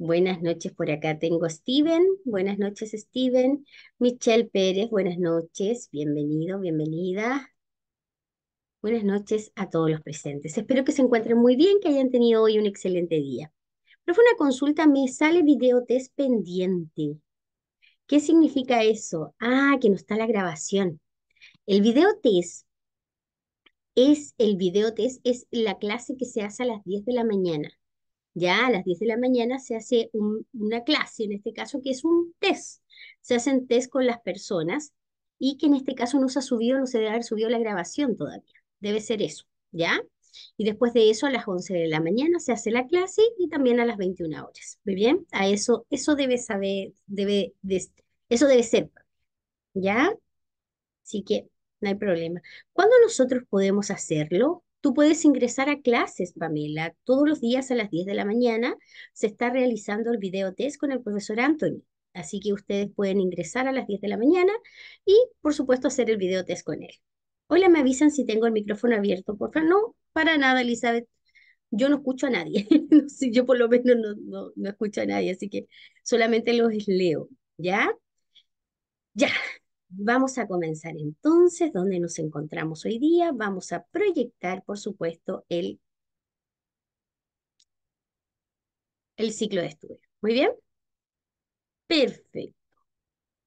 Buenas noches por acá. Tengo a Steven. Buenas noches, Steven. Michelle Pérez, buenas noches. Bienvenido, bienvenida. Buenas noches a todos los presentes. Espero que se encuentren muy bien, que hayan tenido hoy un excelente día. Pero una consulta, me sale video test pendiente. ¿Qué significa eso? Ah, que no está la grabación. El video test es el video test, es la clase que se hace a las 10 de la mañana ya a las 10 de la mañana se hace una clase, en este caso, que es un test. Se hacen test con las personas y que en este caso no se ha subido, no se debe haber subido la grabación todavía. Debe ser eso, ¿ya? Y después de eso, a las 11 de la mañana se hace la clase y también a las 21 horas. ¿Ve bien, a eso, eso debe saber, debe, de, eso debe ser, ¿ya? Así que no hay problema. ¿Cuándo nosotros podemos hacerlo? Tú puedes ingresar a clases, Pamela. Todos los días a las 10 de la mañana se está realizando el video test con el profesor Anthony. Así que ustedes pueden ingresar a las 10 de la mañana y, por supuesto, hacer el video test con él. Hola, me avisan si tengo el micrófono abierto, por favor. No, para nada, Elizabeth. Yo no escucho a nadie. Yo por lo menos no, no escucho a nadie, así que solamente los leo. ¿Ya? Ya, Vamos a comenzar entonces donde nos encontramos hoy día. Vamos a proyectar, por supuesto, el, el ciclo de estudio. ¿Muy bien? Perfecto.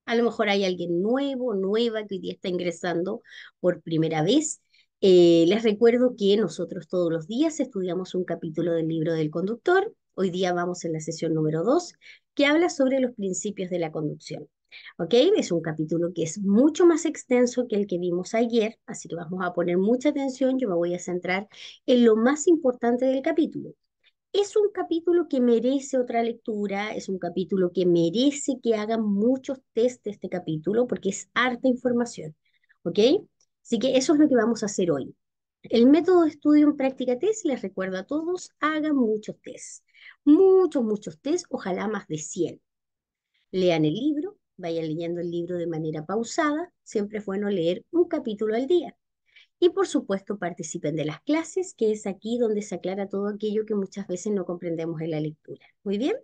A lo mejor hay alguien nuevo, nueva, que hoy día está ingresando por primera vez. Eh, les recuerdo que nosotros todos los días estudiamos un capítulo del libro del conductor. Hoy día vamos en la sesión número 2, que habla sobre los principios de la conducción. ¿Ok? Es un capítulo que es mucho más extenso que el que vimos ayer, así que vamos a poner mucha atención, yo me voy a centrar en lo más importante del capítulo. Es un capítulo que merece otra lectura, es un capítulo que merece que hagan muchos test de este capítulo porque es harta información, ¿ok? Así que eso es lo que vamos a hacer hoy. El método de estudio en práctica test, les recuerdo a todos, hagan muchos test, muchos, muchos test, ojalá más de 100. Lean el libro, vaya leyendo el libro de manera pausada, siempre es bueno leer un capítulo al día. Y por supuesto participen de las clases, que es aquí donde se aclara todo aquello que muchas veces no comprendemos en la lectura. Muy bien,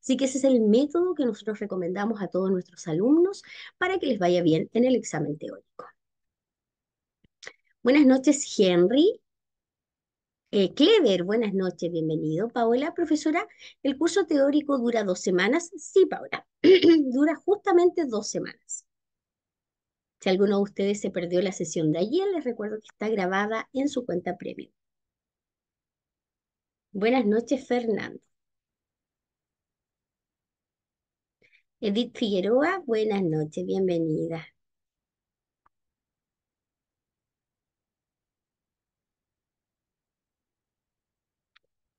así que ese es el método que nosotros recomendamos a todos nuestros alumnos para que les vaya bien en el examen teórico. Buenas noches, Henry. Clever, eh, buenas noches, bienvenido. Paola, profesora, ¿el curso teórico dura dos semanas? Sí, Paola, dura justamente dos semanas. Si alguno de ustedes se perdió la sesión de ayer, les recuerdo que está grabada en su cuenta premium. Buenas noches, Fernando. Edith Figueroa, buenas noches, bienvenida.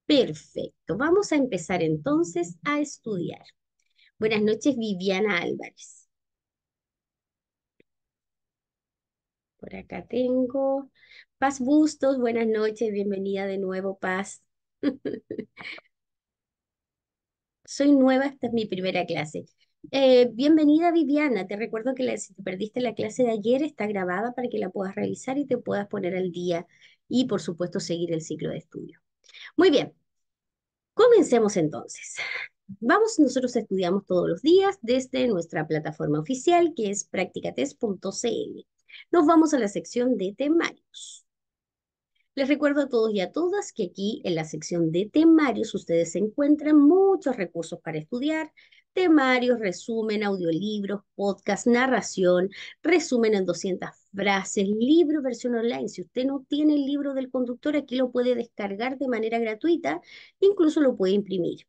Perfecto, vamos a empezar entonces a estudiar. Buenas noches, Viviana Álvarez. Por acá tengo Paz Bustos, buenas noches, bienvenida de nuevo, Paz. Soy nueva, esta es mi primera clase. Eh, bienvenida Viviana, te recuerdo que si te perdiste la clase de ayer está grabada para que la puedas revisar y te puedas poner al día y por supuesto seguir el ciclo de estudio. Muy bien, comencemos entonces. Vamos, nosotros estudiamos todos los días desde nuestra plataforma oficial que es practicates.cl. Nos vamos a la sección de temarios. Les recuerdo a todos y a todas que aquí en la sección de temarios ustedes encuentran muchos recursos para estudiar, temarios, resumen, audiolibros, podcast, narración, resumen en 200 frases, libro, versión online. Si usted no tiene el libro del conductor, aquí lo puede descargar de manera gratuita, incluso lo puede imprimir.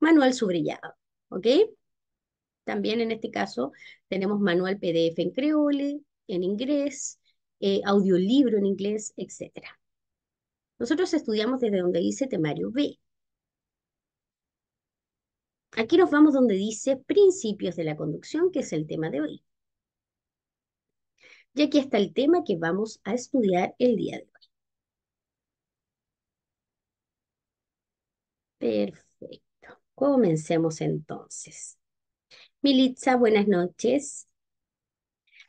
Manual subrayado, ¿ok? También en este caso tenemos manual PDF en creole, en inglés, eh, audiolibro en inglés, etc. Nosotros estudiamos desde donde dice temario B. Aquí nos vamos donde dice principios de la conducción, que es el tema de hoy. Y aquí está el tema que vamos a estudiar el día de hoy. Perfecto. Comencemos entonces. Militza, buenas noches.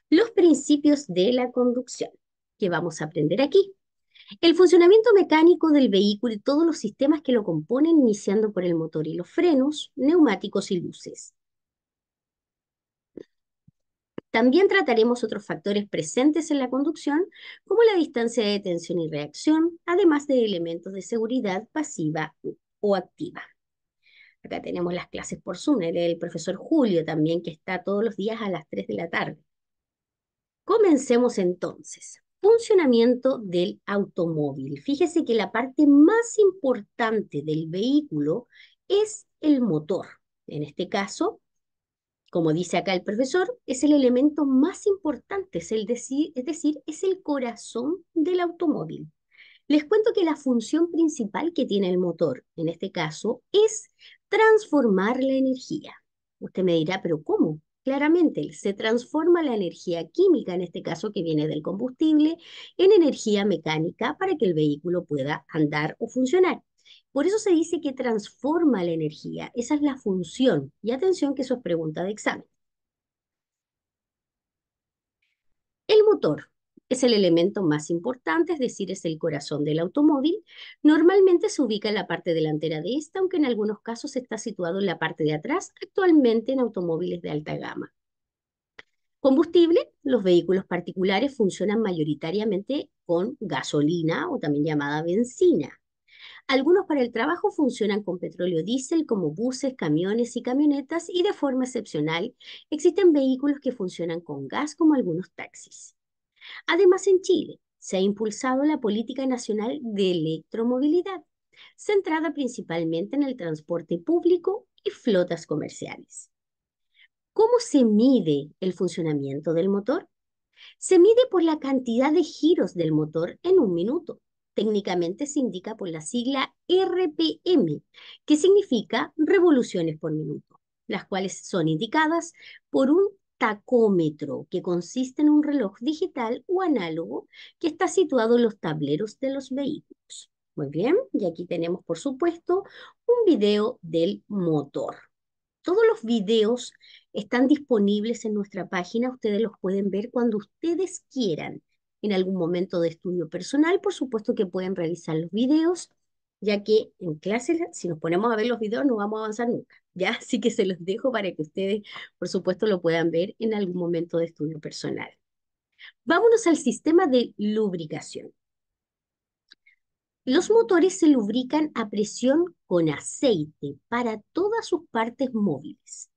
Los principios de la conducción que vamos a aprender aquí. El funcionamiento mecánico del vehículo y todos los sistemas que lo componen, iniciando por el motor y los frenos, neumáticos y luces. También trataremos otros factores presentes en la conducción, como la distancia de tensión y reacción, además de elementos de seguridad pasiva o activa. Acá tenemos las clases por Zoom, el profesor Julio también, que está todos los días a las 3 de la tarde. Comencemos entonces. Funcionamiento del automóvil. Fíjese que la parte más importante del vehículo es el motor. En este caso, como dice acá el profesor, es el elemento más importante, es, el es decir, es el corazón del automóvil. Les cuento que la función principal que tiene el motor, en este caso, es transformar la energía. Usted me dirá, pero ¿cómo? Claramente, se transforma la energía química, en este caso que viene del combustible, en energía mecánica para que el vehículo pueda andar o funcionar. Por eso se dice que transforma la energía, esa es la función. Y atención que eso es pregunta de examen. El motor es el elemento más importante, es decir, es el corazón del automóvil. Normalmente se ubica en la parte delantera de esta, aunque en algunos casos está situado en la parte de atrás, actualmente en automóviles de alta gama. Combustible, los vehículos particulares funcionan mayoritariamente con gasolina o también llamada benzina. Algunos para el trabajo funcionan con petróleo diésel como buses, camiones y camionetas y de forma excepcional existen vehículos que funcionan con gas como algunos taxis. Además en Chile se ha impulsado la política nacional de electromovilidad, centrada principalmente en el transporte público y flotas comerciales. ¿Cómo se mide el funcionamiento del motor? Se mide por la cantidad de giros del motor en un minuto. Técnicamente se indica por la sigla RPM, que significa revoluciones por minuto, las cuales son indicadas por un tacómetro, que consiste en un reloj digital o análogo que está situado en los tableros de los vehículos. Muy bien, y aquí tenemos, por supuesto, un video del motor. Todos los videos están disponibles en nuestra página, ustedes los pueden ver cuando ustedes quieran en algún momento de estudio personal, por supuesto que pueden realizar los videos, ya que en clase, si nos ponemos a ver los videos, no vamos a avanzar nunca, ¿ya? Así que se los dejo para que ustedes, por supuesto, lo puedan ver en algún momento de estudio personal. Vámonos al sistema de lubricación. Los motores se lubrican a presión con aceite para todas sus partes móviles.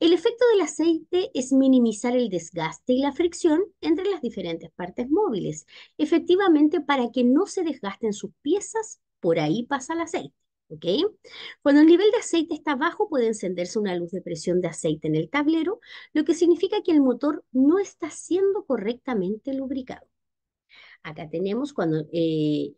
El efecto del aceite es minimizar el desgaste y la fricción entre las diferentes partes móviles, efectivamente para que no se desgasten sus piezas, por ahí pasa el aceite. ¿ok? Cuando el nivel de aceite está bajo puede encenderse una luz de presión de aceite en el tablero, lo que significa que el motor no está siendo correctamente lubricado. Acá tenemos cuando eh,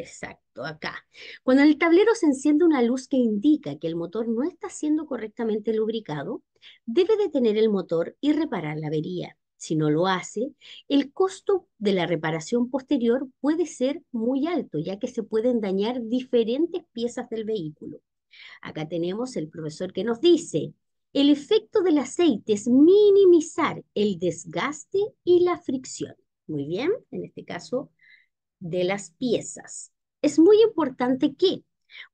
Exacto, acá. Cuando el tablero se enciende una luz que indica que el motor no está siendo correctamente lubricado, debe detener el motor y reparar la avería. Si no lo hace, el costo de la reparación posterior puede ser muy alto, ya que se pueden dañar diferentes piezas del vehículo. Acá tenemos el profesor que nos dice, el efecto del aceite es minimizar el desgaste y la fricción. Muy bien, en este caso de las piezas. Es muy importante que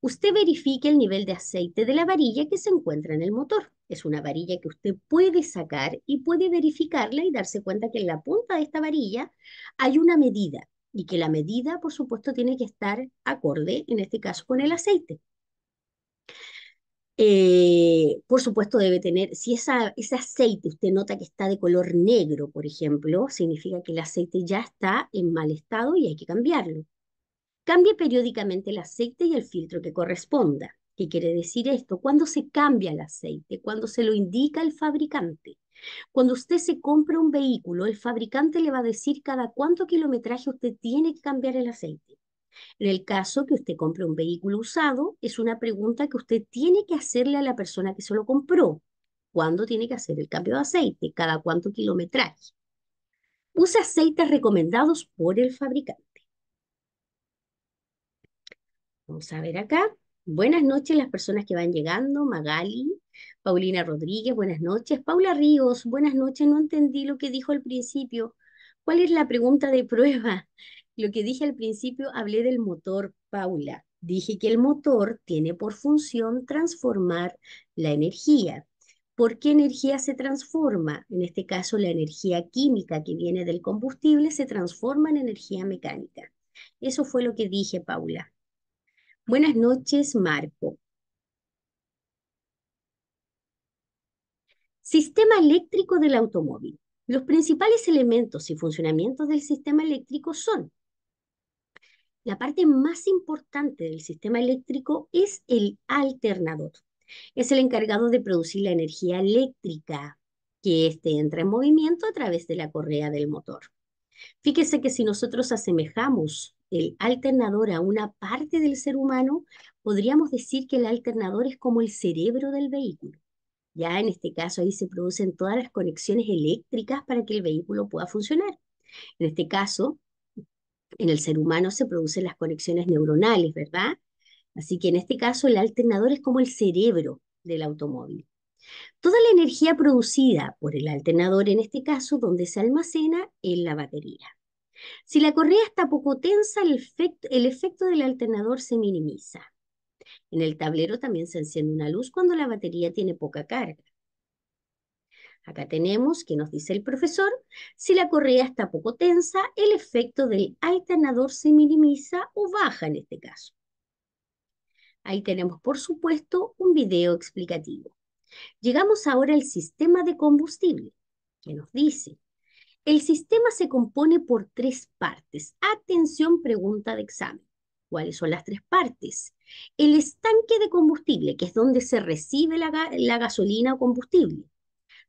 usted verifique el nivel de aceite de la varilla que se encuentra en el motor. Es una varilla que usted puede sacar y puede verificarla y darse cuenta que en la punta de esta varilla hay una medida y que la medida, por supuesto, tiene que estar acorde, en este caso, con el aceite. Eh, por supuesto debe tener, si esa, ese aceite usted nota que está de color negro, por ejemplo, significa que el aceite ya está en mal estado y hay que cambiarlo. Cambie periódicamente el aceite y el filtro que corresponda. ¿Qué quiere decir esto? Cuando se cambia el aceite, cuando se lo indica el fabricante. Cuando usted se compra un vehículo, el fabricante le va a decir cada cuánto kilometraje usted tiene que cambiar el aceite. En el caso que usted compre un vehículo usado, es una pregunta que usted tiene que hacerle a la persona que se lo compró. ¿Cuándo tiene que hacer el cambio de aceite? ¿Cada cuánto kilometraje? Usa aceites recomendados por el fabricante. Vamos a ver acá. Buenas noches las personas que van llegando. Magali, Paulina Rodríguez, buenas noches. Paula Ríos, buenas noches. No entendí lo que dijo al principio. ¿Cuál es la pregunta de prueba? Lo que dije al principio, hablé del motor, Paula. Dije que el motor tiene por función transformar la energía. ¿Por qué energía se transforma? En este caso, la energía química que viene del combustible se transforma en energía mecánica. Eso fue lo que dije, Paula. Buenas noches, Marco. Sistema eléctrico del automóvil. Los principales elementos y funcionamientos del sistema eléctrico son la parte más importante del sistema eléctrico es el alternador. Es el encargado de producir la energía eléctrica que éste entra en movimiento a través de la correa del motor. Fíjese que si nosotros asemejamos el alternador a una parte del ser humano, podríamos decir que el alternador es como el cerebro del vehículo. Ya en este caso ahí se producen todas las conexiones eléctricas para que el vehículo pueda funcionar. En este caso, en el ser humano se producen las conexiones neuronales, ¿verdad? Así que en este caso el alternador es como el cerebro del automóvil. Toda la energía producida por el alternador, en este caso, donde se almacena, en la batería. Si la correa está poco tensa, el efecto, el efecto del alternador se minimiza. En el tablero también se enciende una luz cuando la batería tiene poca carga. Acá tenemos que nos dice el profesor, si la correa está poco tensa, el efecto del alternador se minimiza o baja en este caso. Ahí tenemos, por supuesto, un video explicativo. Llegamos ahora al sistema de combustible, que nos dice, el sistema se compone por tres partes. Atención, pregunta de examen. ¿Cuáles son las tres partes? El estanque de combustible, que es donde se recibe la, la gasolina o combustible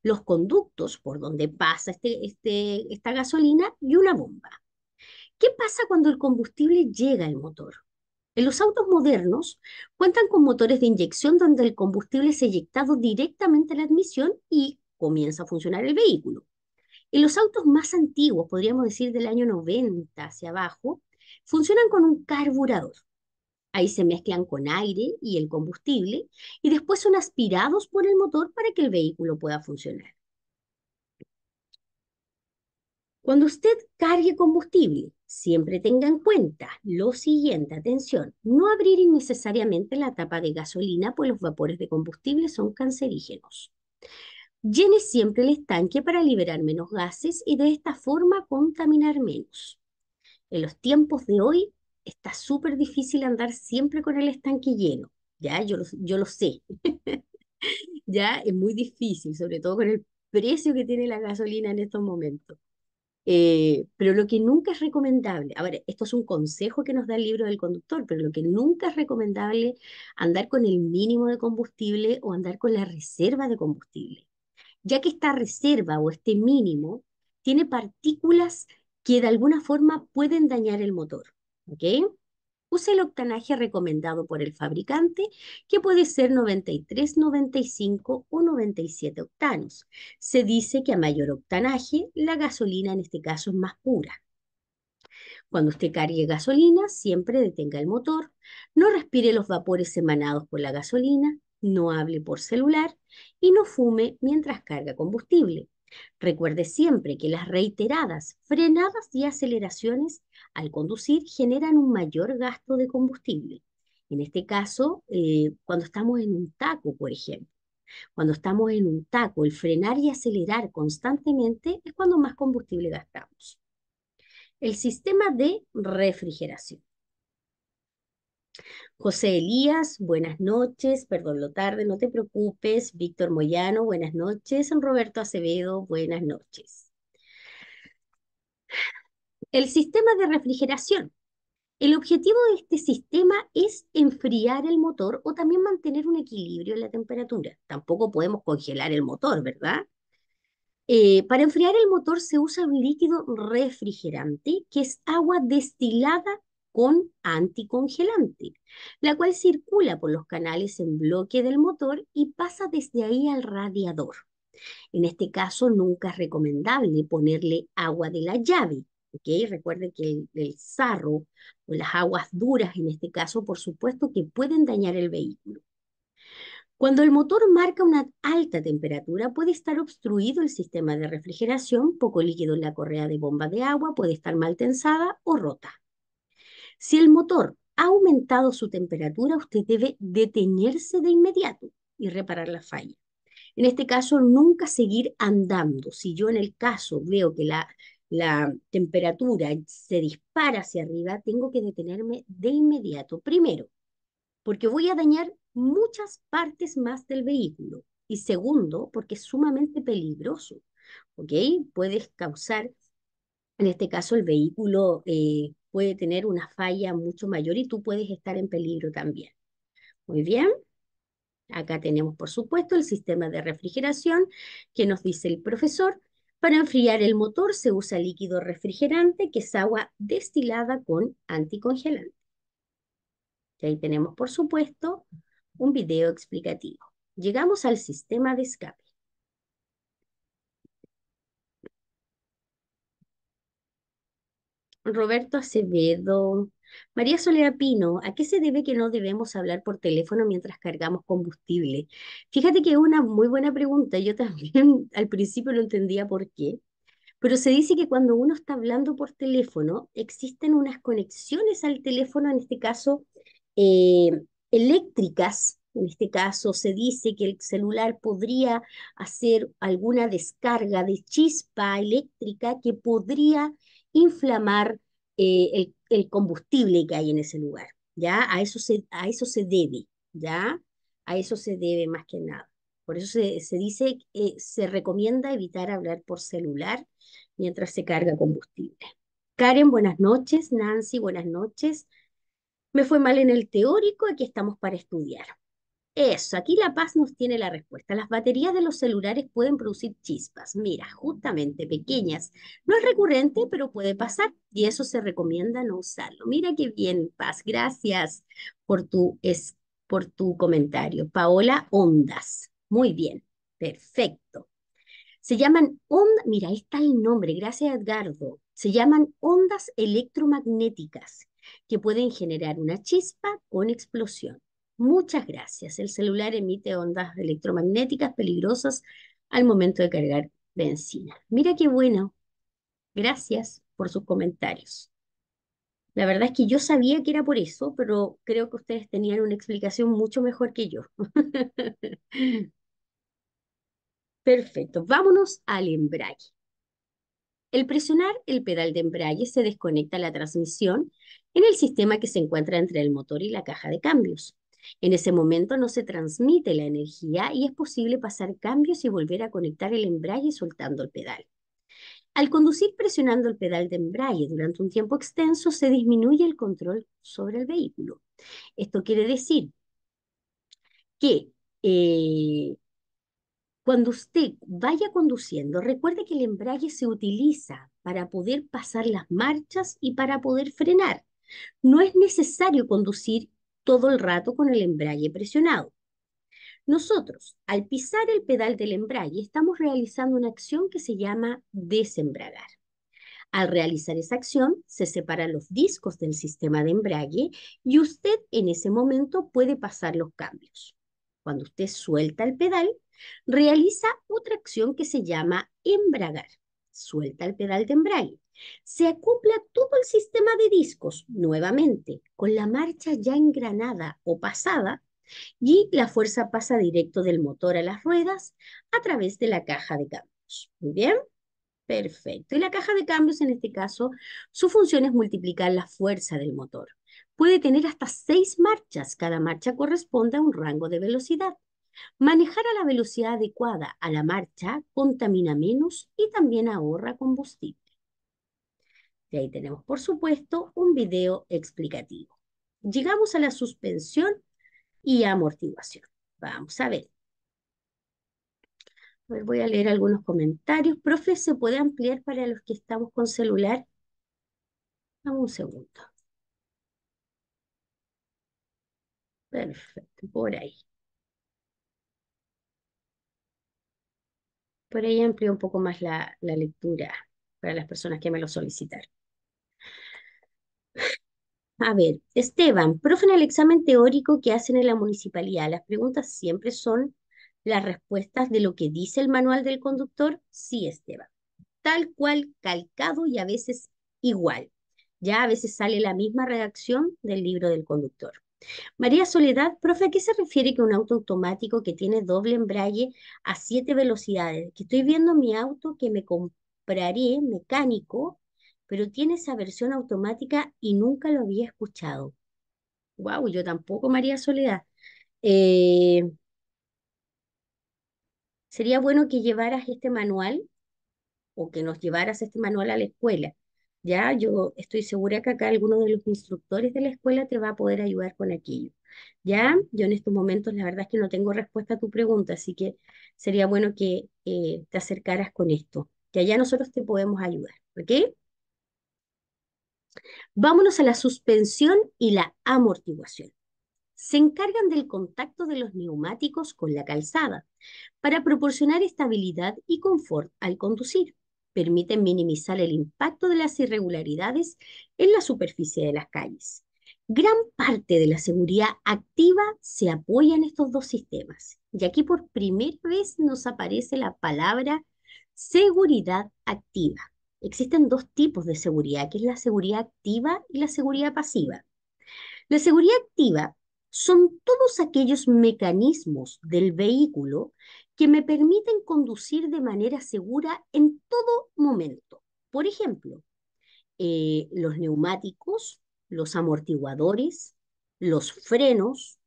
los conductos por donde pasa este, este, esta gasolina y una bomba. ¿Qué pasa cuando el combustible llega al motor? En los autos modernos cuentan con motores de inyección donde el combustible es eyectado directamente a la admisión y comienza a funcionar el vehículo. En los autos más antiguos, podríamos decir del año 90 hacia abajo, funcionan con un carburador. Ahí se mezclan con aire y el combustible y después son aspirados por el motor para que el vehículo pueda funcionar. Cuando usted cargue combustible, siempre tenga en cuenta lo siguiente, atención, no abrir innecesariamente la tapa de gasolina, pues los vapores de combustible son cancerígenos. Llene siempre el estanque para liberar menos gases y de esta forma contaminar menos. En los tiempos de hoy, está súper difícil andar siempre con el estanque lleno, ¿ya? Yo lo, yo lo sé. ya es muy difícil, sobre todo con el precio que tiene la gasolina en estos momentos. Eh, pero lo que nunca es recomendable, a ver, esto es un consejo que nos da el libro del conductor, pero lo que nunca es recomendable, andar con el mínimo de combustible o andar con la reserva de combustible, ya que esta reserva o este mínimo tiene partículas que de alguna forma pueden dañar el motor. Use el octanaje recomendado por el fabricante, que puede ser 93, 95 o 97 octanos. Se dice que a mayor octanaje, la gasolina en este caso es más pura. Cuando usted cargue gasolina, siempre detenga el motor, no respire los vapores emanados por la gasolina, no hable por celular y no fume mientras carga combustible. Recuerde siempre que las reiteradas frenadas y aceleraciones al conducir generan un mayor gasto de combustible. En este caso, eh, cuando estamos en un taco, por ejemplo. Cuando estamos en un taco, el frenar y acelerar constantemente es cuando más combustible gastamos. El sistema de refrigeración. José Elías, buenas noches, perdón lo tarde, no te preocupes. Víctor Moyano, buenas noches. Roberto Acevedo, buenas noches. El sistema de refrigeración. El objetivo de este sistema es enfriar el motor o también mantener un equilibrio en la temperatura. Tampoco podemos congelar el motor, ¿verdad? Eh, para enfriar el motor se usa un líquido refrigerante que es agua destilada con anticongelante, la cual circula por los canales en bloque del motor y pasa desde ahí al radiador. En este caso, nunca es recomendable ponerle agua de la llave. ¿ok? Recuerde que el, el sarro o las aguas duras, en este caso, por supuesto, que pueden dañar el vehículo. Cuando el motor marca una alta temperatura, puede estar obstruido el sistema de refrigeración, poco líquido en la correa de bomba de agua, puede estar mal tensada o rota. Si el motor ha aumentado su temperatura, usted debe detenerse de inmediato y reparar la falla. En este caso, nunca seguir andando. Si yo en el caso veo que la, temperatura se dispara hacia arriba, tengo que detenerme de inmediato. Primero, porque voy a dañar muchas partes más del vehículo. Y segundo, porque es sumamente peligroso. ¿Ok? Puedes causar, en este caso, el vehículo eh, puede tener una falla mucho mayor y tú puedes estar en peligro también. Muy bien. Acá tenemos, por supuesto, el sistema de refrigeración que nos dice el profesor. Para enfriar el motor se usa líquido refrigerante, que es agua destilada con anticongelante. Y ahí tenemos, por supuesto, un video explicativo. Llegamos al sistema de escape. Roberto Acevedo. María Solera Pino, ¿a qué se debe que no debemos hablar por teléfono mientras cargamos combustible? Fíjate que es una muy buena pregunta. Yo también al principio no entendía por qué. Pero se dice que cuando uno está hablando por teléfono, existen unas conexiones al teléfono, en este caso eh, eléctricas. En este caso se dice que el celular podría hacer alguna descarga de chispa eléctrica que podría inflamar eh, el, combustible que hay en ese lugar, ¿ya? A eso se, a eso se debe, ¿ya? A eso se debe más que nada. Por eso se, dice, que eh, se recomienda evitar hablar por celular mientras se carga combustible. Karen, buenas noches. Nancy, buenas noches. Me fue mal en el teórico, aquí estamos para estudiar. Eso, aquí La Paz nos tiene la respuesta. Las baterías de los celulares pueden producir chispas, mira, justamente pequeñas. No es recurrente, pero puede pasar y eso se recomienda no usarlo. Mira qué bien, Paz. Gracias por tu, es, por tu comentario. Paola Ondas. Muy bien, perfecto. Se llaman ondas, mira, ahí está el nombre, gracias Edgardo. Se llaman ondas electromagnéticas que pueden generar una chispa con explosión. Muchas gracias. El celular emite ondas electromagnéticas peligrosas al momento de cargar benzina. Mira qué bueno. Gracias por sus comentarios. La verdad es que yo sabía que era por eso, pero creo que ustedes tenían una explicación mucho mejor que yo. Perfecto, vámonos al embrague. El presionar el pedal de embrague se desconecta la transmisión en el sistema que se encuentra entre el motor y la caja de cambios. En ese momento no se transmite la energía y es posible pasar cambios y volver a conectar el embrague soltando el pedal. Al conducir presionando el pedal de embrague durante un tiempo extenso, se disminuye el control sobre el vehículo. Esto quiere decir que eh, cuando usted vaya conduciendo, recuerde que el embrague se utiliza para poder pasar las marchas y para poder frenar. No es necesario conducir todo el rato con el embrague presionado. Nosotros, al pisar el pedal del embrague, estamos realizando una acción que se llama desembragar. Al realizar esa acción, se separan los discos del sistema de embrague y usted en ese momento puede pasar los cambios. Cuando usted suelta el pedal, realiza otra acción que se llama embragar. Suelta el pedal de embrague se acopla todo el sistema de discos nuevamente con la marcha ya engranada o pasada y la fuerza pasa directo del motor a las ruedas a través de la caja de cambios. Muy bien, perfecto. Y la caja de cambios en este caso, su función es multiplicar la fuerza del motor. Puede tener hasta seis marchas, cada marcha corresponde a un rango de velocidad. Manejar a la velocidad adecuada a la marcha contamina menos y también ahorra combustible. Y ahí tenemos, por supuesto, un video explicativo. Llegamos a la suspensión y amortiguación. Vamos a ver. voy a leer algunos comentarios. Profe, ¿se puede ampliar para los que estamos con celular? Dame un segundo. Perfecto, por ahí. Por ahí amplio un poco más la lectura para las personas que me lo solicitaron. A ver, Esteban, profe, en el examen teórico que hacen en la municipalidad, ¿las preguntas siempre son las respuestas de lo que dice el manual del conductor? Sí, Esteban. Tal cual, calcado y a veces igual. Ya a veces sale la misma redacción del libro del conductor. María Soledad, profe, ¿a qué se refiere que un auto automático que tiene doble embrague a siete velocidades? Que estoy viendo mi auto que me compraré mecánico pero tiene esa versión automática y nunca lo había escuchado. Wow, yo tampoco, María Soledad. Eh, sería bueno que llevaras este manual o que nos llevaras este manual a la escuela. Ya, yo estoy segura que acá alguno de los instructores de la escuela te va a poder ayudar con aquello. Ya, yo en estos momentos la verdad es que no tengo respuesta a tu pregunta, así que sería bueno que eh, te acercaras con esto. que allá nosotros te podemos ayudar, ¿ok? Vámonos a la suspensión y la amortiguación. Se encargan del contacto de los neumáticos con la calzada para proporcionar estabilidad y confort al conducir. Permiten minimizar el impacto de las irregularidades en la superficie de las calles. Gran parte de la seguridad activa se apoya en estos dos sistemas. Y aquí por primera vez nos aparece la palabra seguridad activa. Existen dos tipos de seguridad, que es la seguridad activa y la seguridad pasiva. La seguridad activa son todos aquellos mecanismos del vehículo que me permiten conducir de manera segura en todo momento. Por ejemplo, eh, los neumáticos, los amortiguadores, los frenos,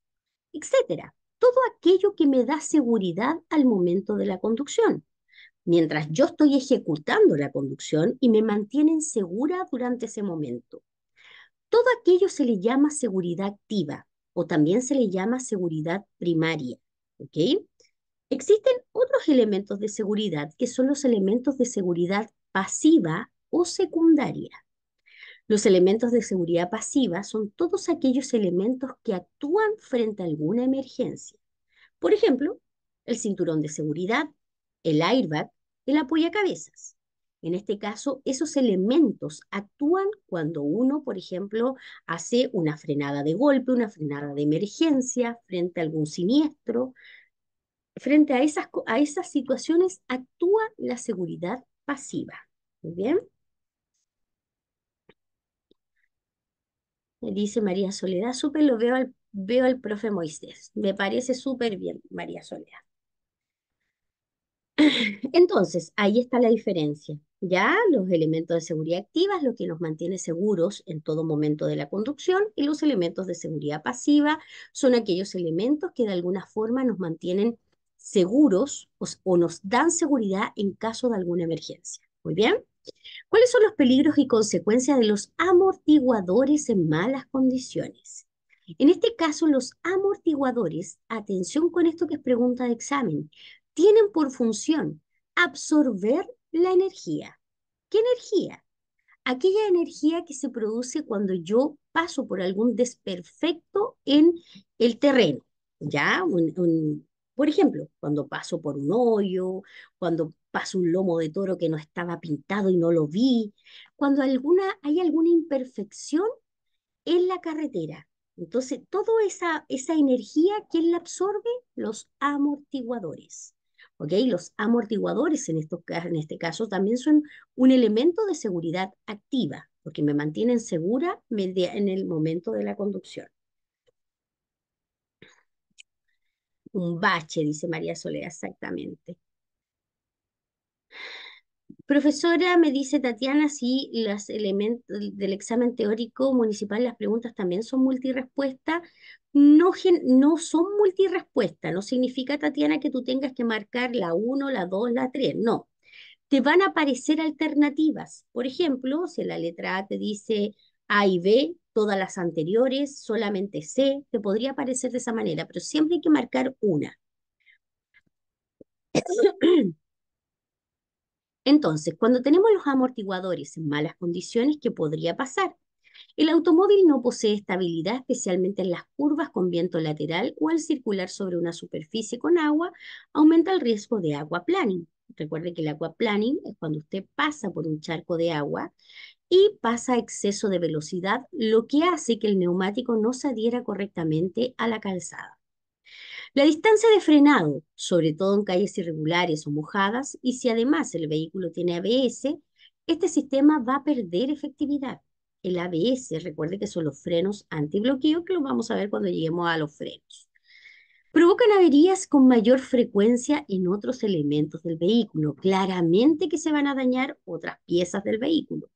etcétera. Todo aquello que me da seguridad al momento de la conducción mientras yo estoy ejecutando la conducción y me mantienen segura durante ese momento. Todo aquello se le llama seguridad activa o también se le llama seguridad primaria. Okay. Existen otros elementos de seguridad que son los elementos de seguridad pasiva o secundaria. Los elementos de seguridad pasiva son todos aquellos elementos que actúan frente a alguna emergencia. Por ejemplo, el cinturón de seguridad, el airbag, el apoyacabezas. En este caso, esos elementos actúan cuando uno, por ejemplo, hace una frenada de golpe, una frenada de emergencia frente a algún siniestro. Frente a esas, a esas situaciones actúa la seguridad pasiva. Muy bien. Dice María Soledad, súper lo veo veo al profe Moisés. Me parece súper bien, María Soledad. Entonces, ahí está la diferencia. Ya los elementos de seguridad activa es lo que nos mantiene seguros en todo momento de la conducción y los elementos de seguridad pasiva son aquellos elementos que de alguna forma nos mantienen seguros o, nos dan seguridad en caso de alguna emergencia. Muy bien. ¿Cuáles son los peligros y consecuencias de los amortiguadores en malas condiciones? En este caso, los amortiguadores, atención con esto que es pregunta de examen, tienen por función absorber la energía. ¿Qué energía? Aquella energía que se produce cuando yo paso por algún desperfecto en el terreno, ¿ya? por ejemplo, cuando paso por un hoyo, cuando paso un lomo de toro que no estaba pintado y no lo vi, cuando alguna, hay alguna imperfección en la carretera. Entonces, toda esa, esa energía, ¿quién la absorbe? Los amortiguadores. Los amortiguadores en, estos, en este caso también son un elemento de seguridad activa, porque me mantienen segura en el momento de la conducción. Un bache, dice María Soledad, exactamente. Profesora, me dice Tatiana si los elementos del examen teórico municipal, las preguntas también son multirespuesta. No, no son multirespuesta, no significa, Tatiana, que tú tengas que marcar la 1, la 2, la 3, no. Te van a aparecer alternativas. Por ejemplo, si la letra A te dice A y B, todas las anteriores, solamente C, te podría aparecer de esa manera, pero siempre hay que marcar una. Entonces, cuando tenemos los amortiguadores en malas condiciones, ¿qué podría pasar? El automóvil no posee estabilidad, especialmente en las curvas con viento lateral o al circular sobre una superficie con agua, aumenta el riesgo de agua planning. Recuerde que el agua planning es cuando usted pasa por un charco de agua y pasa a exceso de velocidad, lo que hace que el neumático no se adhiera correctamente a la calzada. La distancia de frenado, sobre todo en calles irregulares o mojadas, y si además el vehículo tiene ABS, este sistema va a perder efectividad. El ABS, recuerde que son los frenos antibloqueo, que los vamos a ver cuando lleguemos a los frenos. Provocan averías con mayor frecuencia en otros elementos del vehículo. Claramente que se van a dañar otras piezas del vehículo.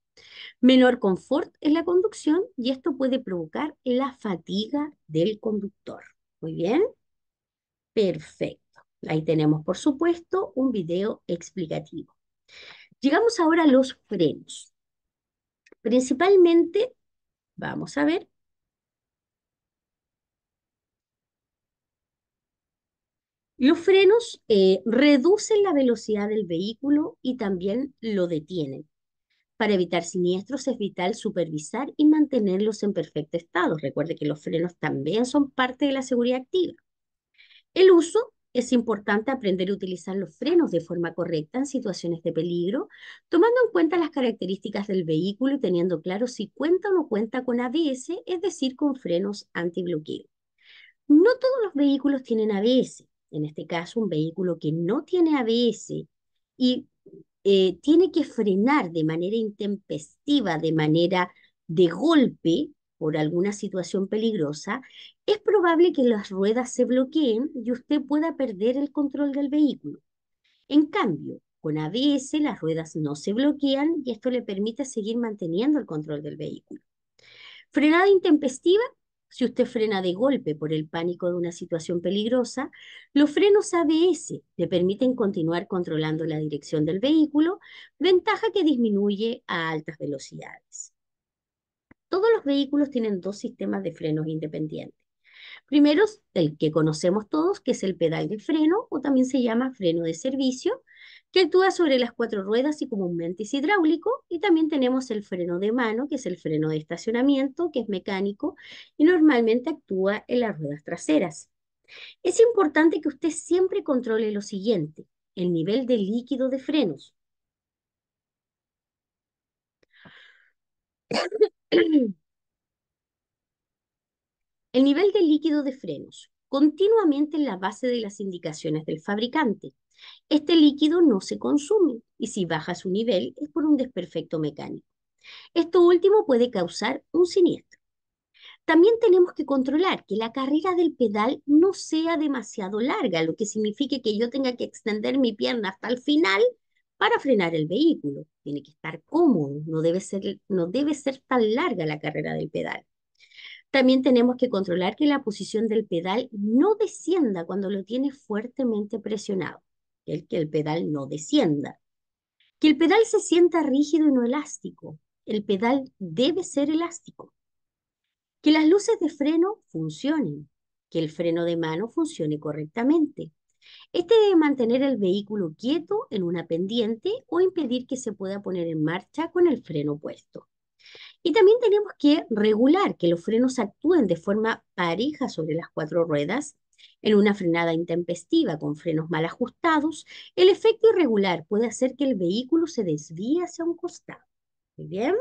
Menor confort en la conducción y esto puede provocar la fatiga del conductor. Muy bien. Perfecto. Ahí tenemos, por supuesto, un video explicativo. Llegamos ahora a los frenos. Principalmente, vamos a ver. Los frenos eh, reducen la velocidad del vehículo y también lo detienen. Para evitar siniestros es vital supervisar y mantenerlos en perfecto estado. Recuerde que los frenos también son parte de la seguridad activa. El uso es importante aprender a utilizar los frenos de forma correcta en situaciones de peligro, tomando en cuenta las características del vehículo y teniendo claro si cuenta o no cuenta con ABS, es decir, con frenos antibloqueo. No todos los vehículos tienen ABS. En este caso, un vehículo que no tiene ABS y eh, tiene que frenar de manera intempestiva, de manera de golpe, por alguna situación peligrosa, es probable que las ruedas se bloqueen y usted pueda perder el control del vehículo. En cambio, con ABS las ruedas no se bloquean y esto le permite seguir manteniendo el control del vehículo. Frenada intempestiva, si usted frena de golpe por el pánico de una situación peligrosa, los frenos ABS le permiten continuar controlando la dirección del vehículo, ventaja que disminuye a altas velocidades. Todos los vehículos tienen dos sistemas de frenos independientes. Primero, el que conocemos todos, que es el pedal de freno, o también se llama freno de servicio, que actúa sobre las cuatro ruedas y comúnmente es hidráulico. Y también tenemos el freno de mano, que es el freno de estacionamiento, que es mecánico y normalmente actúa en las ruedas traseras. Es importante que usted siempre controle lo siguiente, el nivel de líquido de frenos. El nivel de líquido de frenos, continuamente en la base de las indicaciones del fabricante. Este líquido no se consume y si baja su nivel es por un desperfecto mecánico. Esto último puede causar un siniestro. También tenemos que controlar que la carrera del pedal no sea demasiado larga, lo que signifique que yo tenga que extender mi pierna hasta el final para frenar el vehículo. Tiene que estar cómodo, no debe ser, no debe ser tan larga la carrera del pedal. También tenemos que controlar que la posición del pedal no descienda cuando lo tiene fuertemente presionado, que el pedal no descienda. Que el pedal se sienta rígido y no elástico. El pedal debe ser elástico. Que las luces de freno funcionen, que el freno de mano funcione correctamente, este debe mantener el vehículo quieto en una pendiente o impedir que se pueda poner en marcha con el freno puesto. Y también tenemos que regular que los frenos actúen de forma pareja sobre las cuatro ruedas. En una frenada intempestiva con frenos mal ajustados, el efecto irregular puede hacer que el vehículo se desvíe hacia un costado. Muy bien.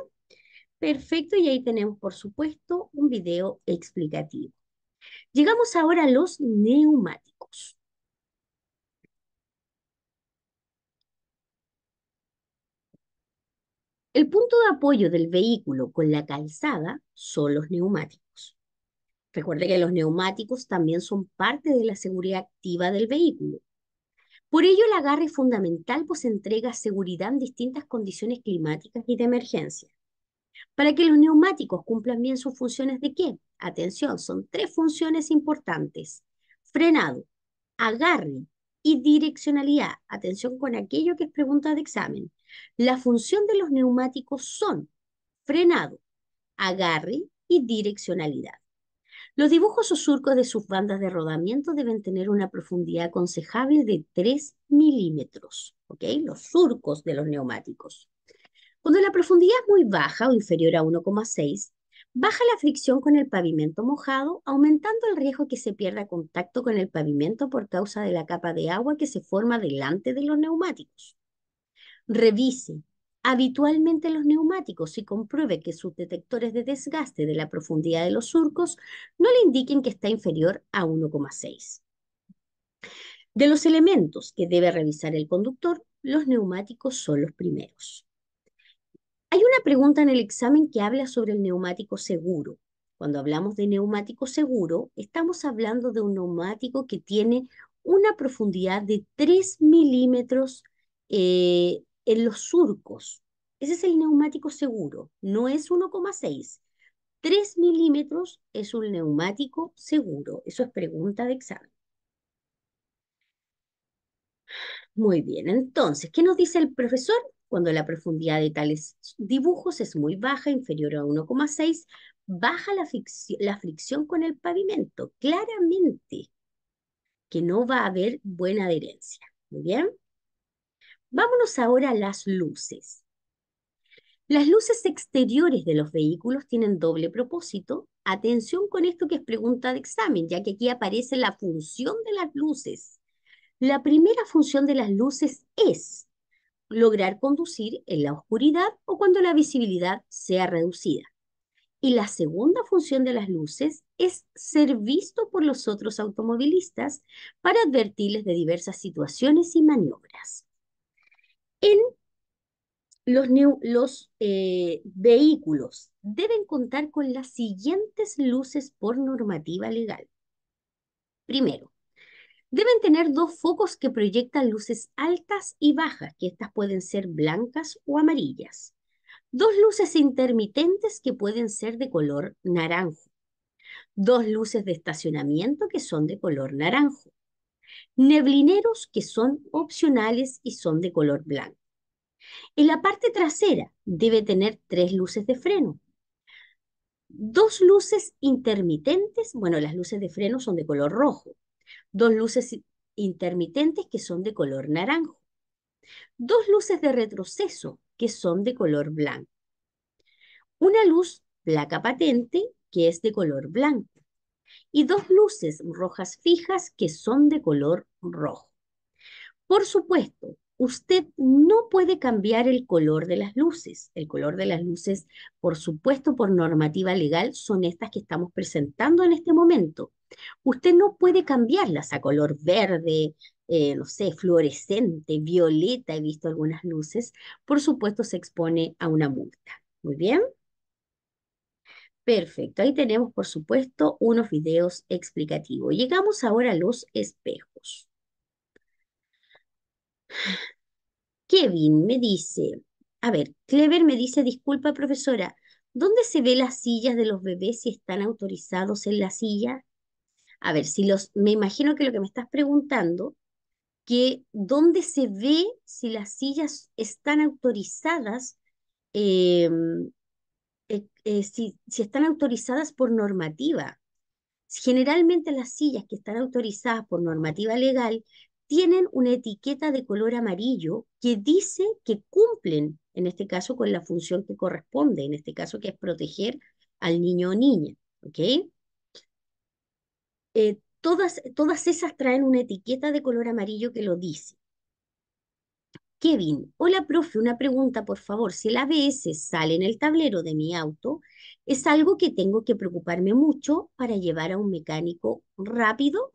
Perfecto, y ahí tenemos, por supuesto, un video explicativo. Llegamos ahora a los neumáticos. El punto de apoyo del vehículo con la calzada son los neumáticos. Recuerde que los neumáticos también son parte de la seguridad activa del vehículo. Por ello, el agarre es fundamental, pues entrega seguridad en distintas condiciones climáticas y de emergencia. Para que los neumáticos cumplan bien sus funciones de qué? Atención, son tres funciones importantes. Frenado, agarre y direccionalidad. Atención con aquello que es pregunta de examen. La función de los neumáticos son frenado, agarre y direccionalidad. Los dibujos o surcos de sus bandas de rodamiento deben tener una profundidad aconsejable de 3 milímetros, Los surcos de los neumáticos. Cuando la profundidad es muy baja o inferior a 1,6, baja la fricción con el pavimento mojado, aumentando el riesgo que se pierda contacto con el pavimento por causa de la capa de agua que se forma delante de los neumáticos. Revise habitualmente los neumáticos y compruebe que sus detectores de desgaste de la profundidad de los surcos no le indiquen que está inferior a 1,6. De los elementos que debe revisar el conductor, los neumáticos son los primeros. Hay una pregunta en el examen que habla sobre el neumático seguro. Cuando hablamos de neumático seguro, estamos hablando de un neumático que tiene una profundidad de 3 milímetros eh, en los surcos. Ese es el neumático seguro, no es 1,6. 3 milímetros es un neumático seguro. Eso es pregunta de examen. Muy bien, entonces, ¿qué nos dice el profesor? Cuando la profundidad de tales dibujos es muy baja, inferior a 1,6, baja la, la fricción con el pavimento, claramente, que no va a haber buena adherencia. Muy bien. Vámonos ahora a las luces. Las luces exteriores de los vehículos tienen doble propósito. Atención con esto que es pregunta de examen, ya que aquí aparece la función de las luces. La primera función de las luces es lograr conducir en la oscuridad o cuando la visibilidad sea reducida. Y la segunda función de las luces es ser visto por los otros automovilistas para advertirles de diversas situaciones y maniobras en los, eh, vehículos deben contar con las siguientes luces por normativa legal. Primero, deben tener dos focos que proyectan luces altas y bajas, que estas pueden ser blancas o amarillas. Dos luces intermitentes que pueden ser de color naranjo. Dos luces de estacionamiento que son de color naranjo neblineros que son opcionales y son de color blanco. En la parte trasera debe tener tres luces de freno. Dos luces intermitentes, bueno, las luces de freno son de color rojo. Dos luces intermitentes que son de color naranjo. Dos luces de retroceso que son de color blanco. Una luz placa patente que es de color blanco y dos luces rojas fijas que son de color rojo. Por supuesto, usted no puede cambiar el color de las luces. El color de las luces, por supuesto, por normativa legal, son estas que estamos presentando en este momento. Usted no puede cambiarlas a color verde, eh, no sé, fluorescente, violeta, he visto algunas luces. Por supuesto, se expone a una multa. Muy bien. Perfecto, ahí tenemos por supuesto unos videos explicativos. Llegamos ahora a los espejos. Kevin me dice, a ver, Clever me dice, disculpa profesora, ¿dónde se ve las sillas de los bebés si están autorizados en la silla? A ver, si los, me imagino que lo que me estás preguntando, que dónde se ve si las sillas están autorizadas em, eh, eh, si, están autorizadas por normativa. Generalmente las sillas que están autorizadas por normativa legal tienen una etiqueta de color amarillo que dice que cumplen, en este caso, con la función que corresponde, en este caso, que es proteger al niño o niña. ¿okay? Eh, todas, todas esas traen una etiqueta de color amarillo que lo dice. Kevin, hola profe, una pregunta por favor. Si el ABS sale en el tablero de mi auto, ¿es algo que tengo que preocuparme mucho para llevar a un mecánico rápido?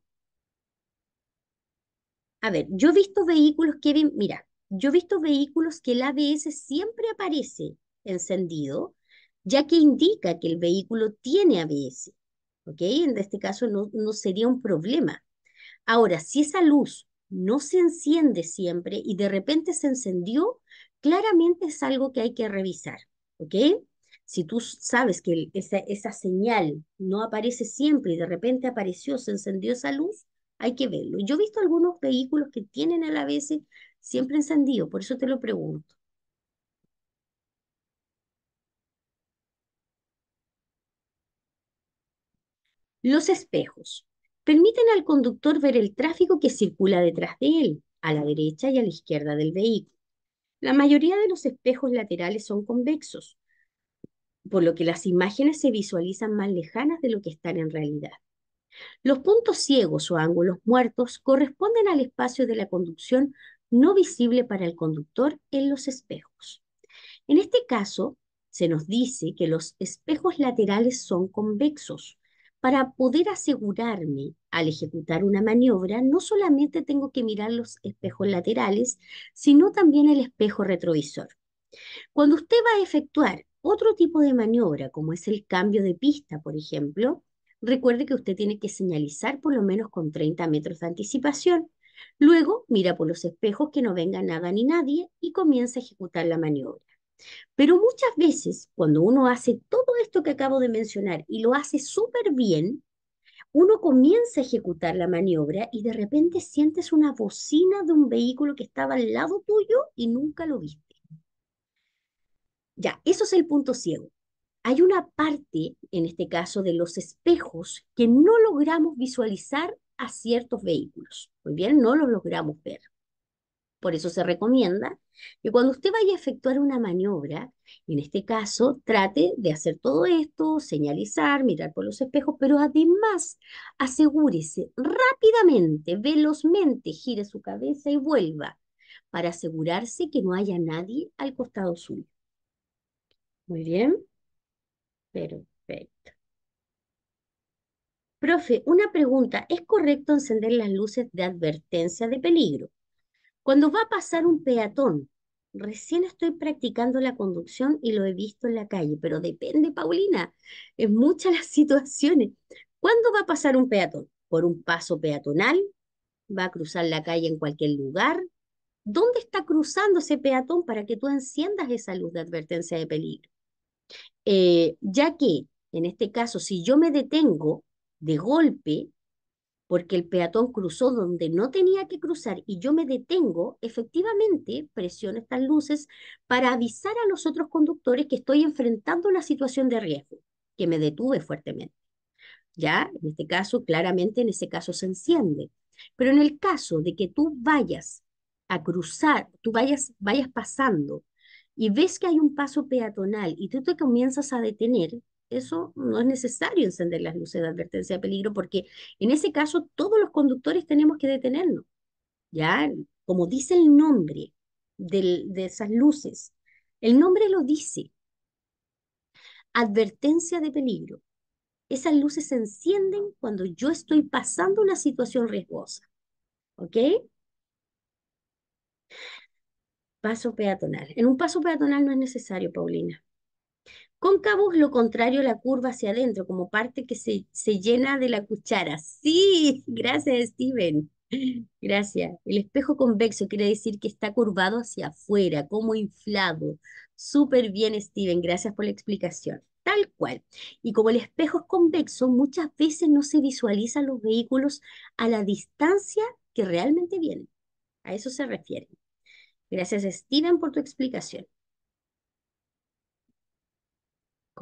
A ver, yo he visto vehículos, Kevin, mira, yo he visto vehículos que el ABS siempre aparece encendido, ya que indica que el vehículo tiene ABS. ¿Ok? En este caso no, no sería un problema. Ahora, si esa luz no se enciende siempre y de repente se encendió, claramente es algo que hay que revisar, ¿ok? Si tú sabes que esa, señal no aparece siempre y de repente apareció, se encendió esa luz, hay que verlo. Yo he visto algunos vehículos que tienen a la vez siempre encendido, por eso te lo pregunto. Los espejos permiten al conductor ver el tráfico que circula detrás de él, a la derecha y a la izquierda del vehículo. La mayoría de los espejos laterales son convexos, por lo que las imágenes se visualizan más lejanas de lo que están en realidad. Los puntos ciegos o ángulos muertos corresponden al espacio de la conducción no visible para el conductor en los espejos. En este caso, se nos dice que los espejos laterales son convexos, para poder asegurarme al ejecutar una maniobra, no solamente tengo que mirar los espejos laterales, sino también el espejo retrovisor. Cuando usted va a efectuar otro tipo de maniobra, como es el cambio de pista, por ejemplo, recuerde que usted tiene que señalizar por lo menos con 30 metros de anticipación. Luego mira por los espejos que no venga nada ni nadie y comienza a ejecutar la maniobra. Pero muchas veces, cuando uno hace todo esto que acabo de mencionar y lo hace súper bien, uno comienza a ejecutar la maniobra y de repente sientes una bocina de un vehículo que estaba al lado tuyo y nunca lo viste. Ya, eso es el punto ciego. Hay una parte, en este caso de los espejos, que no logramos visualizar a ciertos vehículos. Muy bien, no los logramos ver por eso se recomienda, que cuando usted vaya a efectuar una maniobra, en este caso, trate de hacer todo esto, señalizar, mirar por los espejos, pero además asegúrese rápidamente, velozmente, gire su cabeza y vuelva para asegurarse que no haya nadie al costado suyo. Muy bien. Perfecto. Profe, una pregunta. ¿Es correcto encender las luces de advertencia de peligro? Cuando va a pasar un peatón, recién estoy practicando la conducción y lo he visto en la calle, pero depende, Paulina, en muchas las situaciones. ¿Cuándo va a pasar un peatón? ¿Por un paso peatonal? ¿Va a cruzar la calle en cualquier lugar? ¿Dónde está cruzando ese peatón para que tú enciendas esa luz de advertencia de peligro? Eh, ya que, en este caso, si yo me detengo de golpe, porque el peatón cruzó donde no tenía que cruzar y yo me detengo, efectivamente presiono estas luces para avisar a los otros conductores que estoy enfrentando una situación de riesgo, que me detuve fuertemente. Ya, en este caso, claramente en ese caso se enciende. Pero en el caso de que tú vayas a cruzar, tú vayas, vayas pasando y ves que hay un paso peatonal y tú te comienzas a detener, eso no es necesario encender las luces de advertencia de peligro porque en ese caso todos los conductores tenemos que detenernos. Ya, como dice el nombre de esas luces, el nombre lo dice. Advertencia de peligro. Esas luces se encienden cuando yo estoy pasando una situación riesgosa. ¿Ok? Paso peatonal. En un paso peatonal no es necesario, Paulina. Cóncavo es lo contrario la curva hacia adentro, como parte que se, se llena de la cuchara. Sí, gracias Steven. Gracias. El espejo convexo quiere decir que está curvado hacia afuera, como inflado. Súper bien, Steven. Gracias por la explicación. Tal cual. Y como el espejo es convexo, muchas veces no se visualizan los vehículos a la distancia que realmente vienen. A eso se refiere. Gracias, Steven, por tu explicación.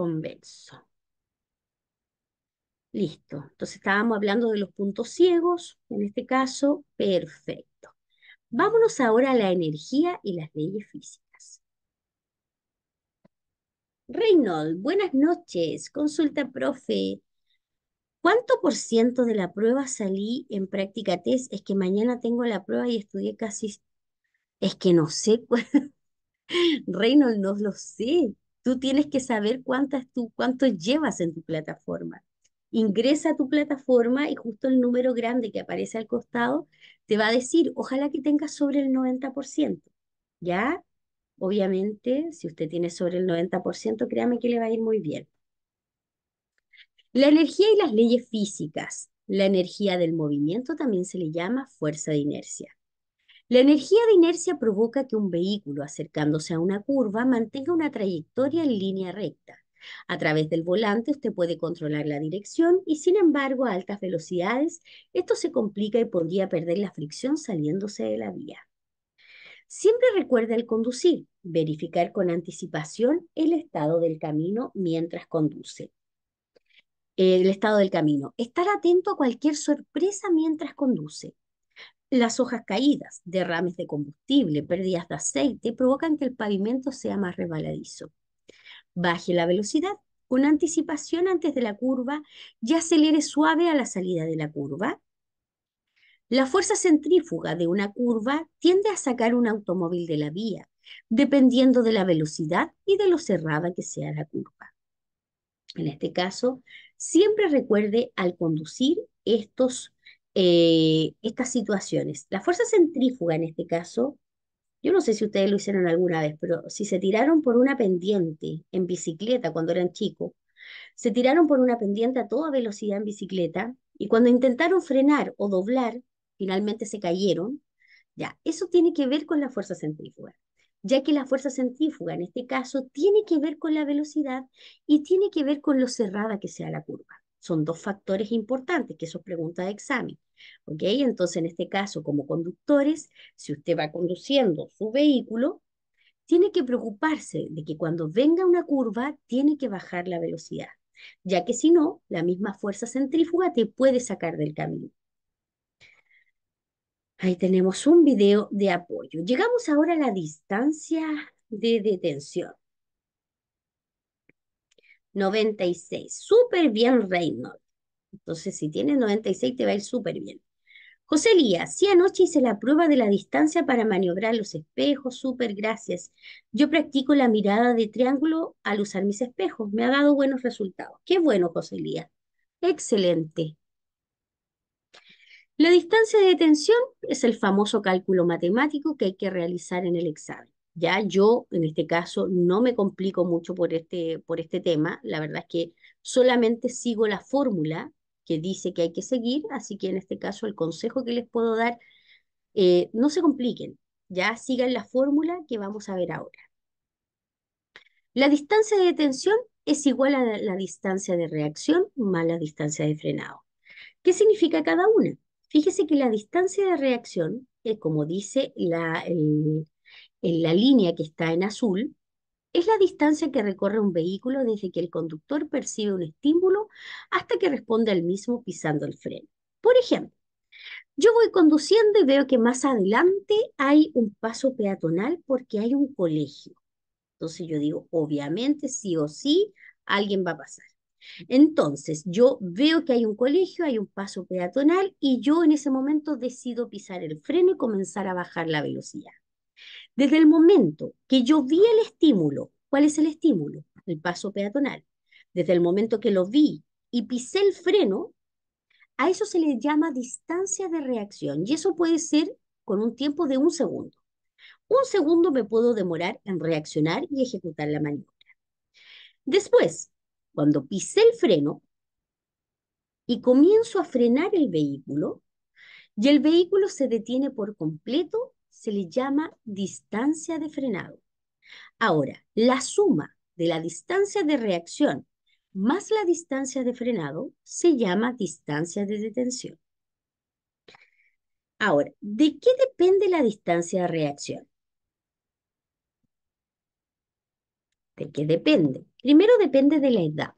Converso. Listo. Entonces estábamos hablando de los puntos ciegos, en este caso, perfecto. Vámonos ahora a la energía y las leyes físicas. Reynold, buenas noches. Consulta, profe. ¿Cuánto por ciento de la prueba salí en práctica test? Es que mañana tengo la prueba y estudié casi... Es que no sé. Reynold, no lo sé. Tú tienes que saber cuántas cuánto llevas en tu plataforma. Ingresa a tu plataforma y justo el número grande que aparece al costado te va a decir, ojalá que tengas sobre el 90%. ¿Ya? Obviamente, si usted tiene sobre el 90%, créame que le va a ir muy bien. La energía y las leyes físicas. La energía del movimiento también se le llama fuerza de inercia. La energía de inercia provoca que un vehículo acercándose a una curva mantenga una trayectoria en línea recta. A través del volante usted puede controlar la dirección y sin embargo a altas velocidades esto se complica y podría perder la fricción saliéndose de la vía. Siempre recuerde al conducir, verificar con anticipación el estado del camino mientras conduce. El estado del camino. Estar atento a cualquier sorpresa mientras conduce. Las hojas caídas, derrames de combustible, pérdidas de aceite provocan que el pavimento sea más rebaladizo. Baje la velocidad con anticipación antes de la curva y acelere suave a la salida de la curva. La fuerza centrífuga de una curva tiende a sacar un automóvil de la vía, dependiendo de la velocidad y de lo cerrada que sea la curva. En este caso, siempre recuerde al conducir estos eh, estas situaciones. La fuerza centrífuga en este caso, yo no sé si ustedes lo hicieron alguna vez, pero si se tiraron por una pendiente en bicicleta cuando eran chicos, se tiraron por una pendiente a toda velocidad en bicicleta y cuando intentaron frenar o doblar, finalmente se cayeron, ya, eso tiene que ver con la fuerza centrífuga ya que la fuerza centrífuga en este caso tiene que ver con la velocidad y tiene que ver con lo cerrada que sea la curva. Son dos factores importantes, que eso es pregunta de examen. ¿Ok? Entonces, en este caso, como conductores, si usted va conduciendo su vehículo, tiene que preocuparse de que cuando venga una curva, tiene que bajar la velocidad, ya que si no, la misma fuerza centrífuga te puede sacar del camino. Ahí tenemos un video de apoyo. Llegamos ahora a la distancia de detención. 96. Súper bien, Reynolds. Entonces, si tienes 96, te va a ir súper bien. José Lía, sí, anoche hice la prueba de la distancia para maniobrar los espejos, súper gracias. Yo practico la mirada de triángulo al usar mis espejos, me ha dado buenos resultados. Qué bueno, José Lía. Excelente. La distancia de detención es el famoso cálculo matemático que hay que realizar en el examen. Ya yo, en este caso, no me complico mucho por este, por este tema. La verdad es que solamente sigo la fórmula que dice que hay que seguir, así que en este caso el consejo que les puedo dar, eh, no se compliquen, ya sigan la fórmula que vamos a ver ahora. La distancia de detención es igual a la, distancia de reacción más la distancia de frenado. ¿Qué significa cada una? Fíjese que la distancia de reacción, es como dice la, en la línea que está en azul, es la distancia que recorre un vehículo desde que el conductor percibe un estímulo hasta que responde al mismo pisando el freno. Por ejemplo, yo voy conduciendo y veo que más adelante hay un paso peatonal porque hay un colegio. Entonces yo digo, obviamente, sí o sí, alguien va a pasar. Entonces, yo veo que hay un colegio, hay un paso peatonal y yo en ese momento decido pisar el freno y comenzar a bajar la velocidad. Desde el momento que yo vi el estímulo, ¿cuál es el estímulo? El paso peatonal. Desde el momento que lo vi y pisé el freno, a eso se le llama distancia de reacción y eso puede ser con un tiempo de un segundo. Un segundo me puedo demorar en reaccionar y ejecutar la maniobra. Después, cuando pisé el freno y comienzo a frenar el vehículo, y el vehículo se detiene por completo se le llama distancia de frenado. Ahora, la suma de la distancia de reacción más la distancia de frenado se llama distancia de detención. Ahora, ¿de qué depende la distancia de reacción? ¿De qué depende? Primero depende de la edad.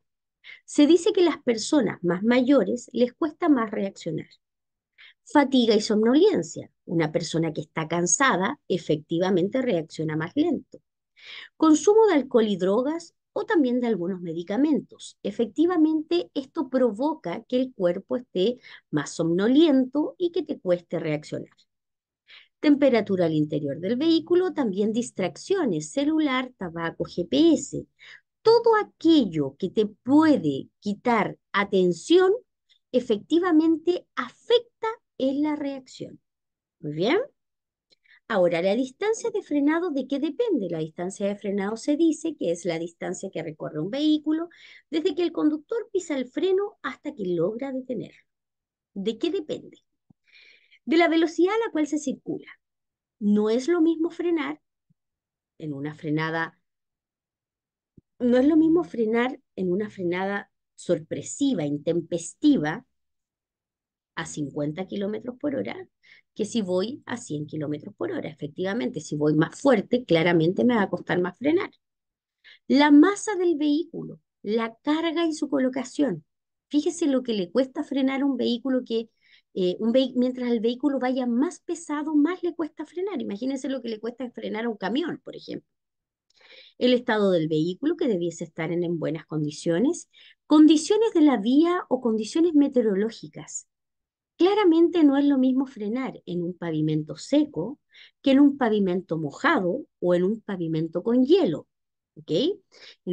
Se dice que las personas más mayores les cuesta más reaccionar. Fatiga y somnolencia una persona que está cansada efectivamente reacciona más lento. Consumo de alcohol y drogas o también de algunos medicamentos. Efectivamente, esto provoca que el cuerpo esté más somnoliento y que te cueste reaccionar. Temperatura al interior del vehículo, también distracciones, celular, tabaco, GPS. Todo aquello que te puede quitar atención efectivamente afecta en la reacción. Muy bien. Ahora, la distancia de frenado, ¿de qué depende? La distancia de frenado se dice que es la distancia que recorre un vehículo desde que el conductor pisa el freno hasta que logra detenerlo. ¿De qué depende? De la velocidad a la cual se circula. No es lo mismo frenar en una frenada, no es lo mismo frenar en una frenada sorpresiva, intempestiva, a 50 kilómetros por hora, que si voy a 100 kilómetros por hora. Efectivamente, si voy más fuerte, claramente me va a costar más frenar. La masa del vehículo, la carga y su colocación. Fíjese lo que le cuesta frenar un vehículo que, eh, mientras el vehículo vaya más pesado, más le cuesta frenar. Imagínense lo que le cuesta frenar a un camión, por ejemplo. El estado del vehículo, que debiese estar en buenas condiciones, condiciones de la vía o condiciones meteorológicas Claramente no es lo mismo frenar en un pavimento seco que en un pavimento mojado o en un pavimento con hielo. En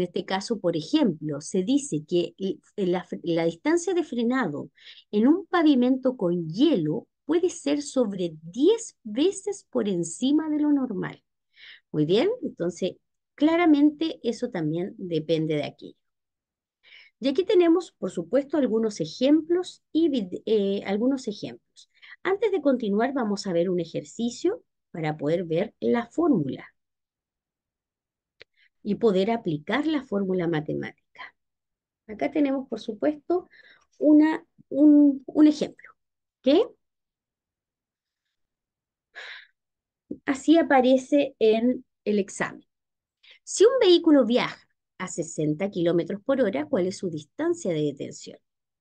este caso, por ejemplo, se dice que eh, la, la distancia de frenado en un pavimento con hielo puede ser sobre 10 veces por encima de lo normal. Muy bien, entonces claramente eso también depende de aquí. Y aquí tenemos, por supuesto, algunos ejemplos y eh, algunos ejemplos. Antes de continuar, vamos a ver un ejercicio para poder ver la fórmula y poder aplicar la fórmula matemática. Acá tenemos, por supuesto, un, un ejemplo. ¿Qué? Así aparece en el examen. Si un vehículo viaja a 60 kilómetros por hora, cuál es su distancia de detención.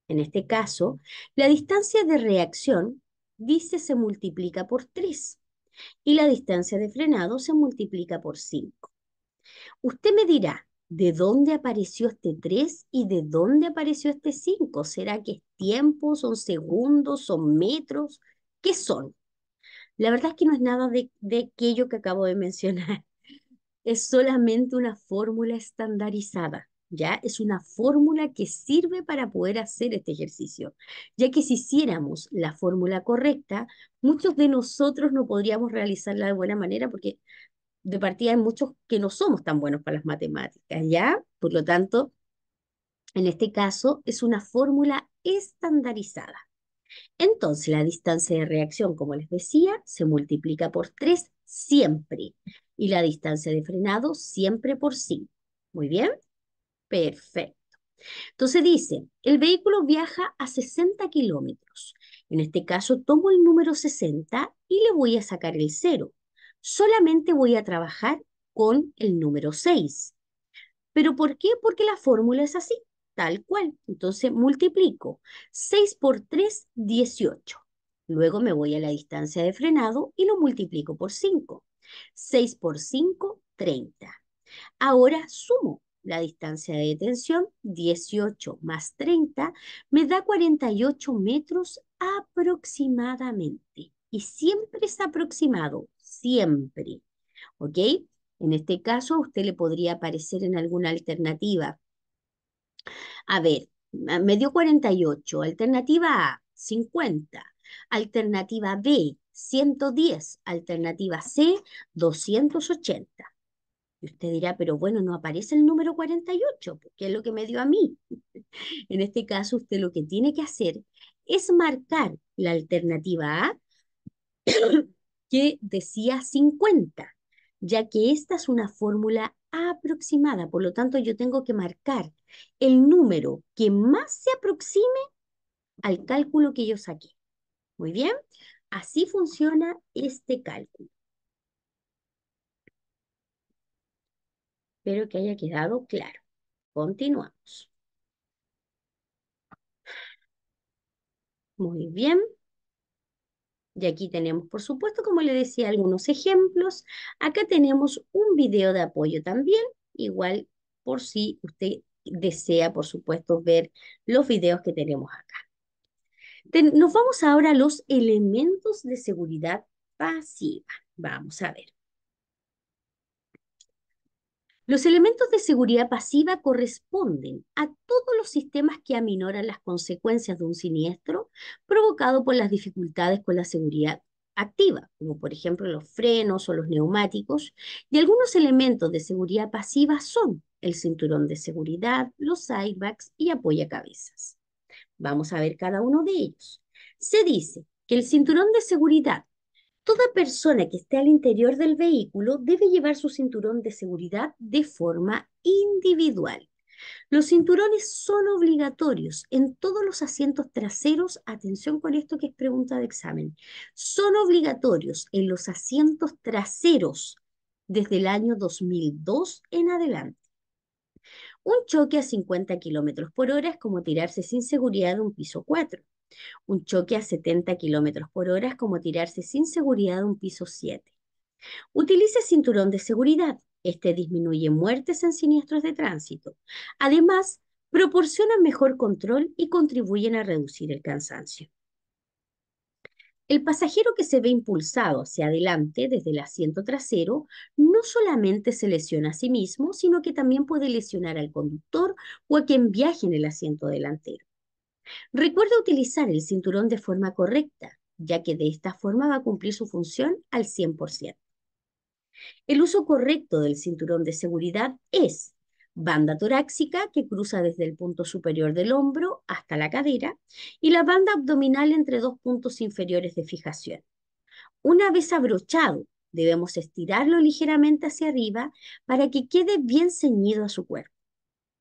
En este caso, la distancia de reacción, dice, se multiplica por 3 y la distancia de frenado se multiplica por 5. Usted me dirá, ¿de dónde apareció este 3 y de dónde apareció este 5? ¿Será que es tiempo, son segundos, son metros? ¿Qué son? La verdad es que no es nada de, de aquello que acabo de mencionar es solamente una fórmula estandarizada, ¿ya? Es una fórmula que sirve para poder hacer este ejercicio, ya que si hiciéramos la fórmula correcta, muchos de nosotros no podríamos realizarla de buena manera porque de partida hay muchos que no somos tan buenos para las matemáticas, ¿ya? Por lo tanto, en este caso es una fórmula estandarizada. Entonces, la distancia de reacción, como les decía, se multiplica por 3 siempre y la distancia de frenado siempre por 5. Muy bien, perfecto. Entonces dice, el vehículo viaja a 60 kilómetros. En este caso tomo el número 60 y le voy a sacar el 0. Solamente voy a trabajar con el número 6. ¿Pero por qué? Porque la fórmula es así, tal cual. Entonces multiplico 6 por 3, 18. Luego me voy a la distancia de frenado y lo multiplico por 5. 6 por 5, 30. Ahora sumo la distancia de detención, 18 más 30, me da 48 metros aproximadamente. Y siempre es aproximado, siempre. ¿Ok? En este caso, a usted le podría aparecer en alguna alternativa. A ver, me dio 48. Alternativa A, 50. Alternativa B, 110, alternativa C, 280. Y usted dirá, pero bueno, no aparece el número 48, pues, que es lo que me dio a mí. en este caso, usted lo que tiene que hacer es marcar la alternativa A, que decía 50, ya que esta es una fórmula aproximada, por lo tanto yo tengo que marcar el número que más se aproxime al cálculo que yo saqué. Muy bien, Así funciona este cálculo. Espero que haya quedado claro. Continuamos. Muy bien. Y aquí tenemos, por supuesto, como le decía, algunos ejemplos. Acá tenemos un video de apoyo también, igual por si usted desea, por supuesto, ver los videos que tenemos acá nos vamos ahora a los elementos de seguridad pasiva. Vamos a ver. Los elementos de seguridad pasiva corresponden a todos los sistemas que aminoran las consecuencias de un siniestro provocado por las dificultades con la seguridad activa, como por ejemplo los frenos o los neumáticos, y algunos elementos de seguridad pasiva son el cinturón de seguridad, los airbags y apoyacabezas. Vamos a ver cada uno de ellos. Se dice que el cinturón de seguridad. Toda persona que esté al interior del vehículo debe llevar su cinturón de seguridad de forma individual. Los cinturones son obligatorios en todos los asientos traseros. Atención con esto que es pregunta de examen. Son obligatorios en los asientos traseros desde el año 2002 en adelante. Un choque a 50 km por hora es como tirarse sin seguridad de un piso 4. Un choque a 70 km por hora es como tirarse sin seguridad de un piso 7. Utilice cinturón de seguridad. Este disminuye muertes en siniestros de tránsito. Además, proporcionan mejor control y contribuyen a reducir el cansancio. El pasajero que se ve impulsado hacia adelante desde el asiento trasero no solamente se lesiona a sí mismo, sino que también puede lesionar al conductor o a quien viaje en el asiento delantero. Recuerda utilizar el cinturón de forma correcta, ya que de esta forma va a cumplir su función al 100%. El uso correcto del cinturón de seguridad es banda torácica que cruza desde el punto superior del hombro hasta la cadera y la banda abdominal entre dos puntos inferiores de fijación. Una vez abrochado, debemos estirarlo ligeramente hacia arriba para que quede bien ceñido a su cuerpo.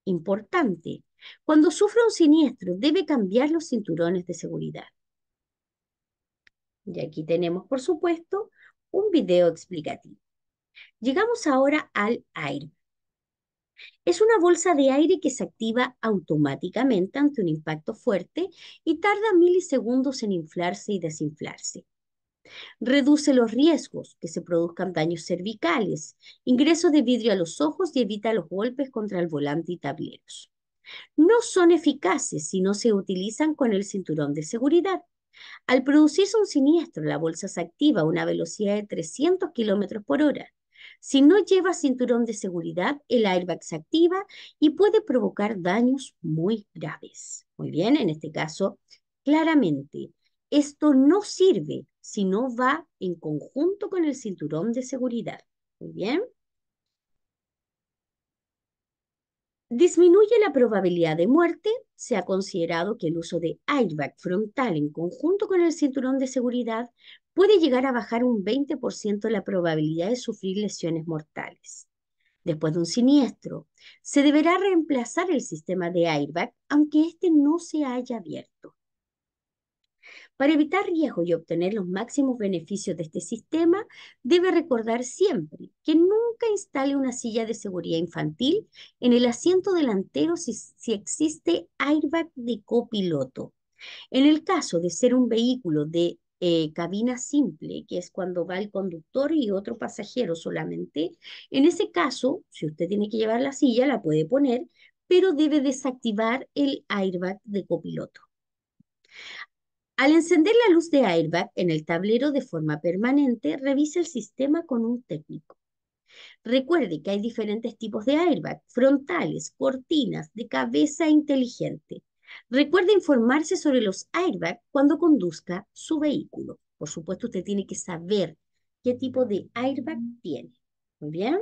Importante, cuando sufre un siniestro debe cambiar los cinturones de seguridad. Y aquí tenemos, por supuesto, un video explicativo. Llegamos ahora al aire. Es una bolsa de aire que se activa automáticamente ante un impacto fuerte y tarda milisegundos en inflarse y desinflarse. Reduce los riesgos que se produzcan daños cervicales, ingreso de vidrio a los ojos y evita los golpes contra el volante y tableros. No son eficaces si no se utilizan con el cinturón de seguridad. Al producirse un siniestro, la bolsa se activa a una velocidad de 300 km por hora si no lleva cinturón de seguridad, el airbag se activa y puede provocar daños muy graves. Muy bien, en este caso, claramente, esto no sirve si no va en conjunto con el cinturón de seguridad. Muy bien. Disminuye la probabilidad de muerte. Se ha considerado que el uso de airbag frontal en conjunto con el cinturón de seguridad puede llegar a bajar un 20% la probabilidad de sufrir lesiones mortales. Después de un siniestro, se deberá reemplazar el sistema de airbag, aunque éste no se haya abierto. Para evitar riesgo y obtener los máximos beneficios de este sistema, debe recordar siempre que nunca instale una silla de seguridad infantil en el asiento delantero si existe airbag de copiloto. En el caso de ser un vehículo de eh, cabina simple, que es cuando va el conductor y otro pasajero solamente. En ese caso, si usted tiene que llevar la silla, la puede poner, pero debe desactivar el airbag de copiloto. Al encender la luz de airbag en el tablero de forma permanente, revise el sistema con un técnico. Recuerde que hay diferentes tipos de airbag, frontales, cortinas, de cabeza inteligente. Recuerde informarse sobre los airbags cuando conduzca su vehículo. Por supuesto, usted tiene que saber qué tipo de airbag tiene. Muy bien.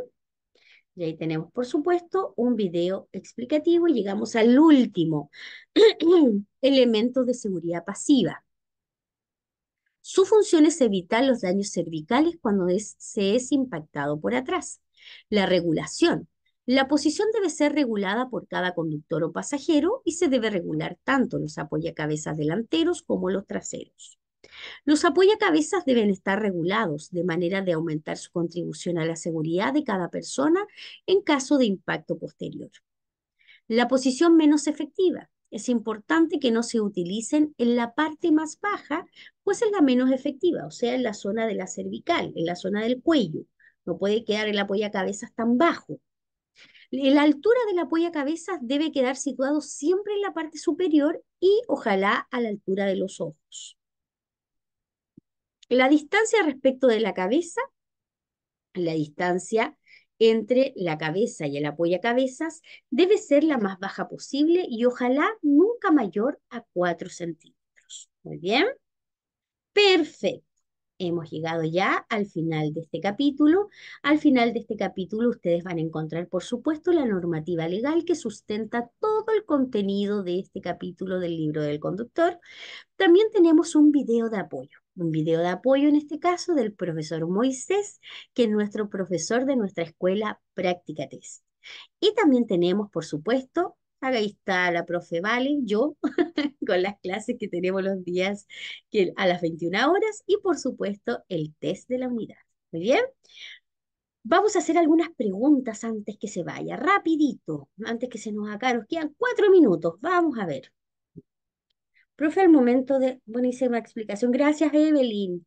Y ahí tenemos, por supuesto, un video explicativo y llegamos al último elemento de seguridad pasiva. Su función es evitar los daños cervicales cuando se es impactado por atrás. La regulación la posición debe ser regulada por cada conductor o pasajero y se debe regular tanto los apoyacabezas delanteros como los traseros. Los apoyacabezas deben estar regulados de manera de aumentar su contribución a la seguridad de cada persona en caso de impacto posterior. La posición menos efectiva. Es importante que no se utilicen en la parte más baja, pues es la menos efectiva, o sea, en la zona de la cervical, en la zona del cuello. No puede quedar el apoyacabezas tan bajo, la altura del cabezas debe quedar situado siempre en la parte superior y ojalá a la altura de los ojos. La distancia respecto de la cabeza, la distancia entre la cabeza y el cabezas debe ser la más baja posible y ojalá nunca mayor a 4 centímetros. Muy bien. Perfecto hemos llegado ya al final de este capítulo. Al final de este capítulo ustedes van a encontrar, por supuesto, la normativa legal que sustenta todo el contenido de este capítulo del libro del conductor. También tenemos un video de apoyo. Un video de apoyo en este caso del profesor Moisés, que es nuestro profesor de nuestra escuela Práctica Test. Y también tenemos, por supuesto, ahí está la profe Vale, yo, con las clases que tenemos los días que, a las 21 horas y por supuesto el test de la unidad. Muy bien. Vamos a hacer algunas preguntas antes que se vaya, rapidito, antes que se nos acabe, quedan cuatro minutos, vamos a ver. Profe, el momento de, buenísima explicación, gracias Evelyn.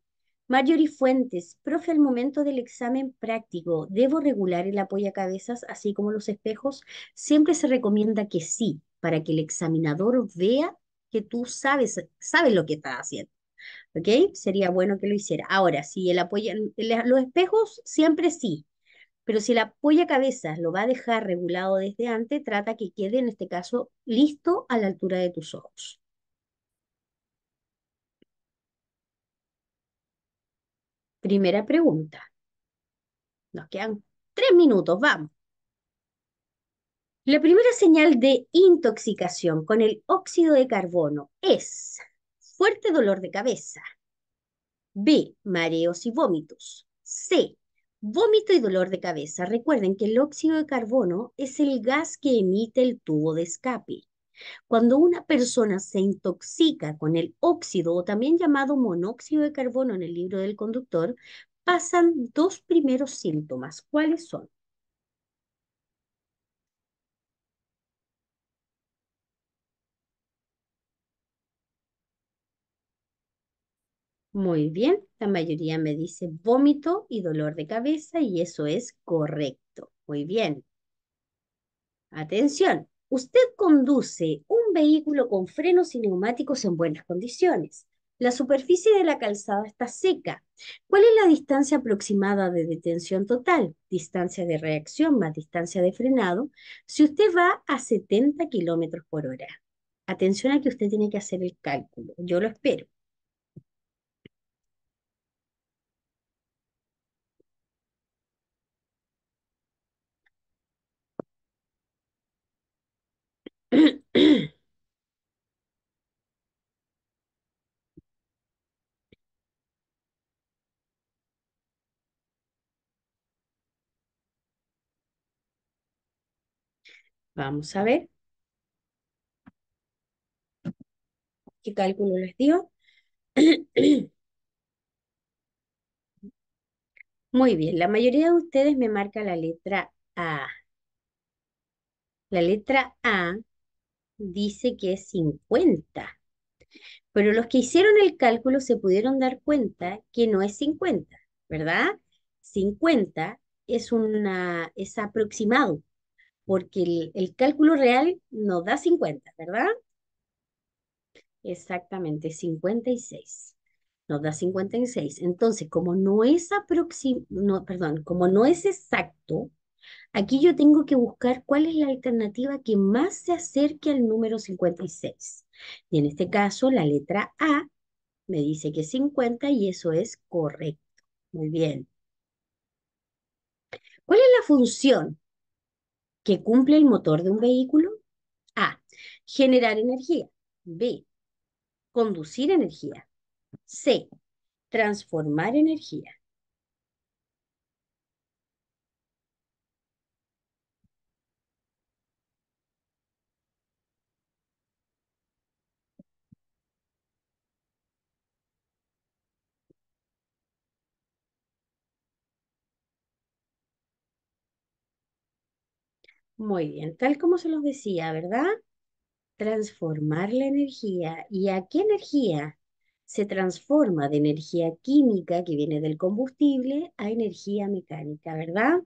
Marjorie Fuentes, profe, al momento del examen práctico, ¿debo regular el apoyo a cabezas así como los espejos? Siempre se recomienda que sí, para que el examinador vea que tú sabes, sabes lo que estás haciendo. ¿Ok? Sería bueno que lo hiciera. Ahora, si el apoya, los espejos, siempre sí. Pero si el apoyo a cabezas lo va a dejar regulado desde antes, trata que quede, en este caso, listo a la altura de tus ojos. Primera pregunta. Nos quedan tres minutos, vamos. La primera señal de intoxicación con el óxido de carbono es fuerte dolor de cabeza. B. Mareos y vómitos. C. Vómito y dolor de cabeza. Recuerden que el óxido de carbono es el gas que emite el tubo de escape. Cuando una persona se intoxica con el óxido o también llamado monóxido de carbono en el libro del conductor, pasan dos primeros síntomas. ¿Cuáles son? Muy bien, la mayoría me dice vómito y dolor de cabeza y eso es correcto. Muy bien. Atención, Usted conduce un vehículo con frenos y neumáticos en buenas condiciones. La superficie de la calzada está seca. ¿Cuál es la distancia aproximada de detención total? Distancia de reacción más distancia de frenado. Si usted va a 70 kilómetros por hora. Atención a que usted tiene que hacer el cálculo. Yo lo espero. Vamos a ver. ¿Qué cálculo les dio? Muy bien, la mayoría de ustedes me marca la letra A. La letra A dice que es 50, pero los que hicieron el cálculo se pudieron dar cuenta que no es 50, ¿verdad? 50 es, una, es aproximado, porque el, cálculo real nos da 50, ¿verdad? Exactamente, 56. Nos da 56. Entonces, como no es como no es exacto, aquí yo tengo que buscar cuál es la alternativa que más se acerque al número 56. Y en este caso, la letra A me dice que es 50 y eso es correcto. Muy bien. ¿Cuál es la función que cumple el motor de un vehículo? A. Generar energía. B. Conducir energía. C. Transformar energía. Muy bien, tal como se los decía, ¿verdad? Transformar la energía. ¿Y a qué energía? Se transforma de energía química que viene del combustible a energía mecánica, ¿verdad?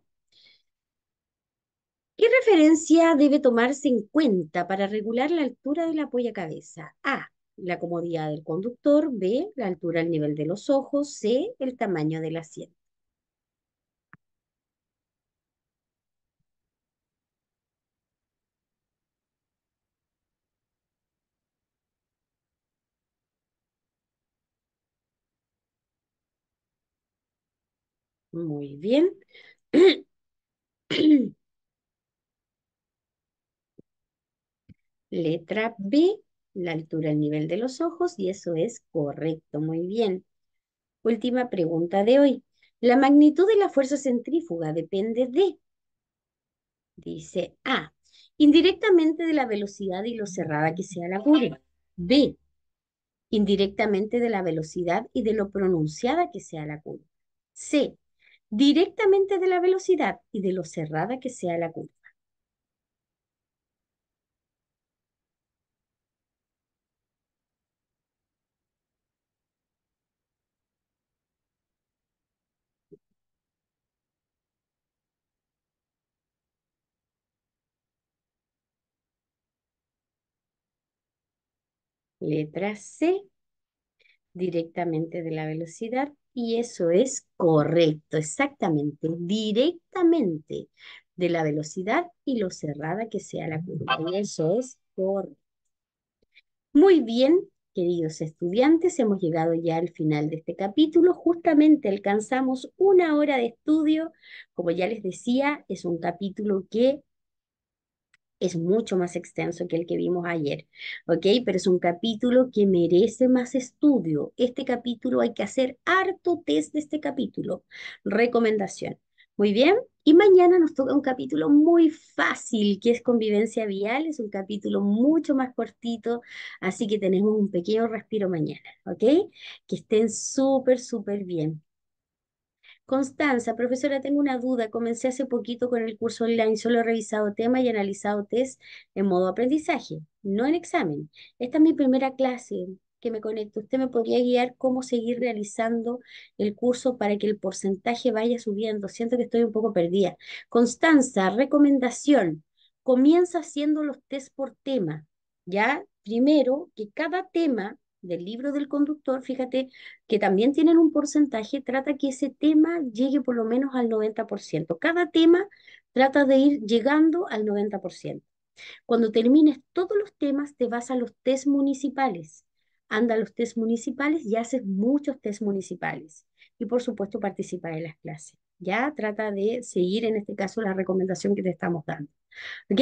¿Qué referencia debe tomarse en cuenta para regular la altura de la cabeza? A. La comodidad del conductor. B. La altura al nivel de los ojos. C. El tamaño del asiento. Muy bien. Letra B, la altura el nivel de los ojos y eso es correcto, muy bien. Última pregunta de hoy. La magnitud de la fuerza centrífuga depende de, dice A, indirectamente de la velocidad y lo cerrada que sea la curva. B, indirectamente de la velocidad y de lo pronunciada que sea la curva. C, directamente de la velocidad y de lo cerrada que sea la curva. Letra C, directamente de la velocidad y eso es correcto, exactamente, directamente de la velocidad y lo cerrada que sea la curva. eso es correcto. Muy bien, queridos estudiantes, hemos llegado ya al final de este capítulo. Justamente alcanzamos una hora de estudio. Como ya les decía, es un capítulo que es mucho más extenso que el que vimos ayer, ¿ok? Pero es un capítulo que merece más estudio. Este capítulo hay que hacer harto test de este capítulo. Recomendación. Muy bien, y mañana nos toca un capítulo muy fácil, que es convivencia vial, es un capítulo mucho más cortito, así que tenemos un pequeño respiro mañana, ¿ok? Que estén súper, súper bien. Constanza, profesora, tengo una duda. Comencé hace poquito con el curso online, solo he revisado temas y analizado test en modo aprendizaje, no en examen. Esta es mi primera clase que me conecto. ¿Usted me podría guiar cómo seguir realizando el curso para que el porcentaje vaya subiendo? Siento que estoy un poco perdida. Constanza, recomendación. Comienza haciendo los test por tema, ¿ya? Primero, que cada tema del libro del conductor, fíjate que también tienen un porcentaje, trata que ese tema llegue por lo menos al 90%. Cada tema trata de ir llegando al 90%. Cuando termines todos los temas, te vas a los test municipales. Anda a los test municipales y haces muchos test municipales. Y por supuesto, participa en las clases. Ya trata de seguir, en este caso, la recomendación que te estamos dando. ¿Ok?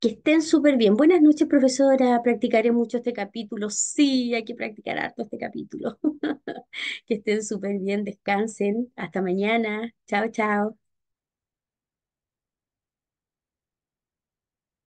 Que estén súper bien. Buenas noches, profesora. Practicaré mucho este capítulo. Sí, hay que practicar harto este capítulo. que estén súper bien, descansen. Hasta mañana. Chao, chao.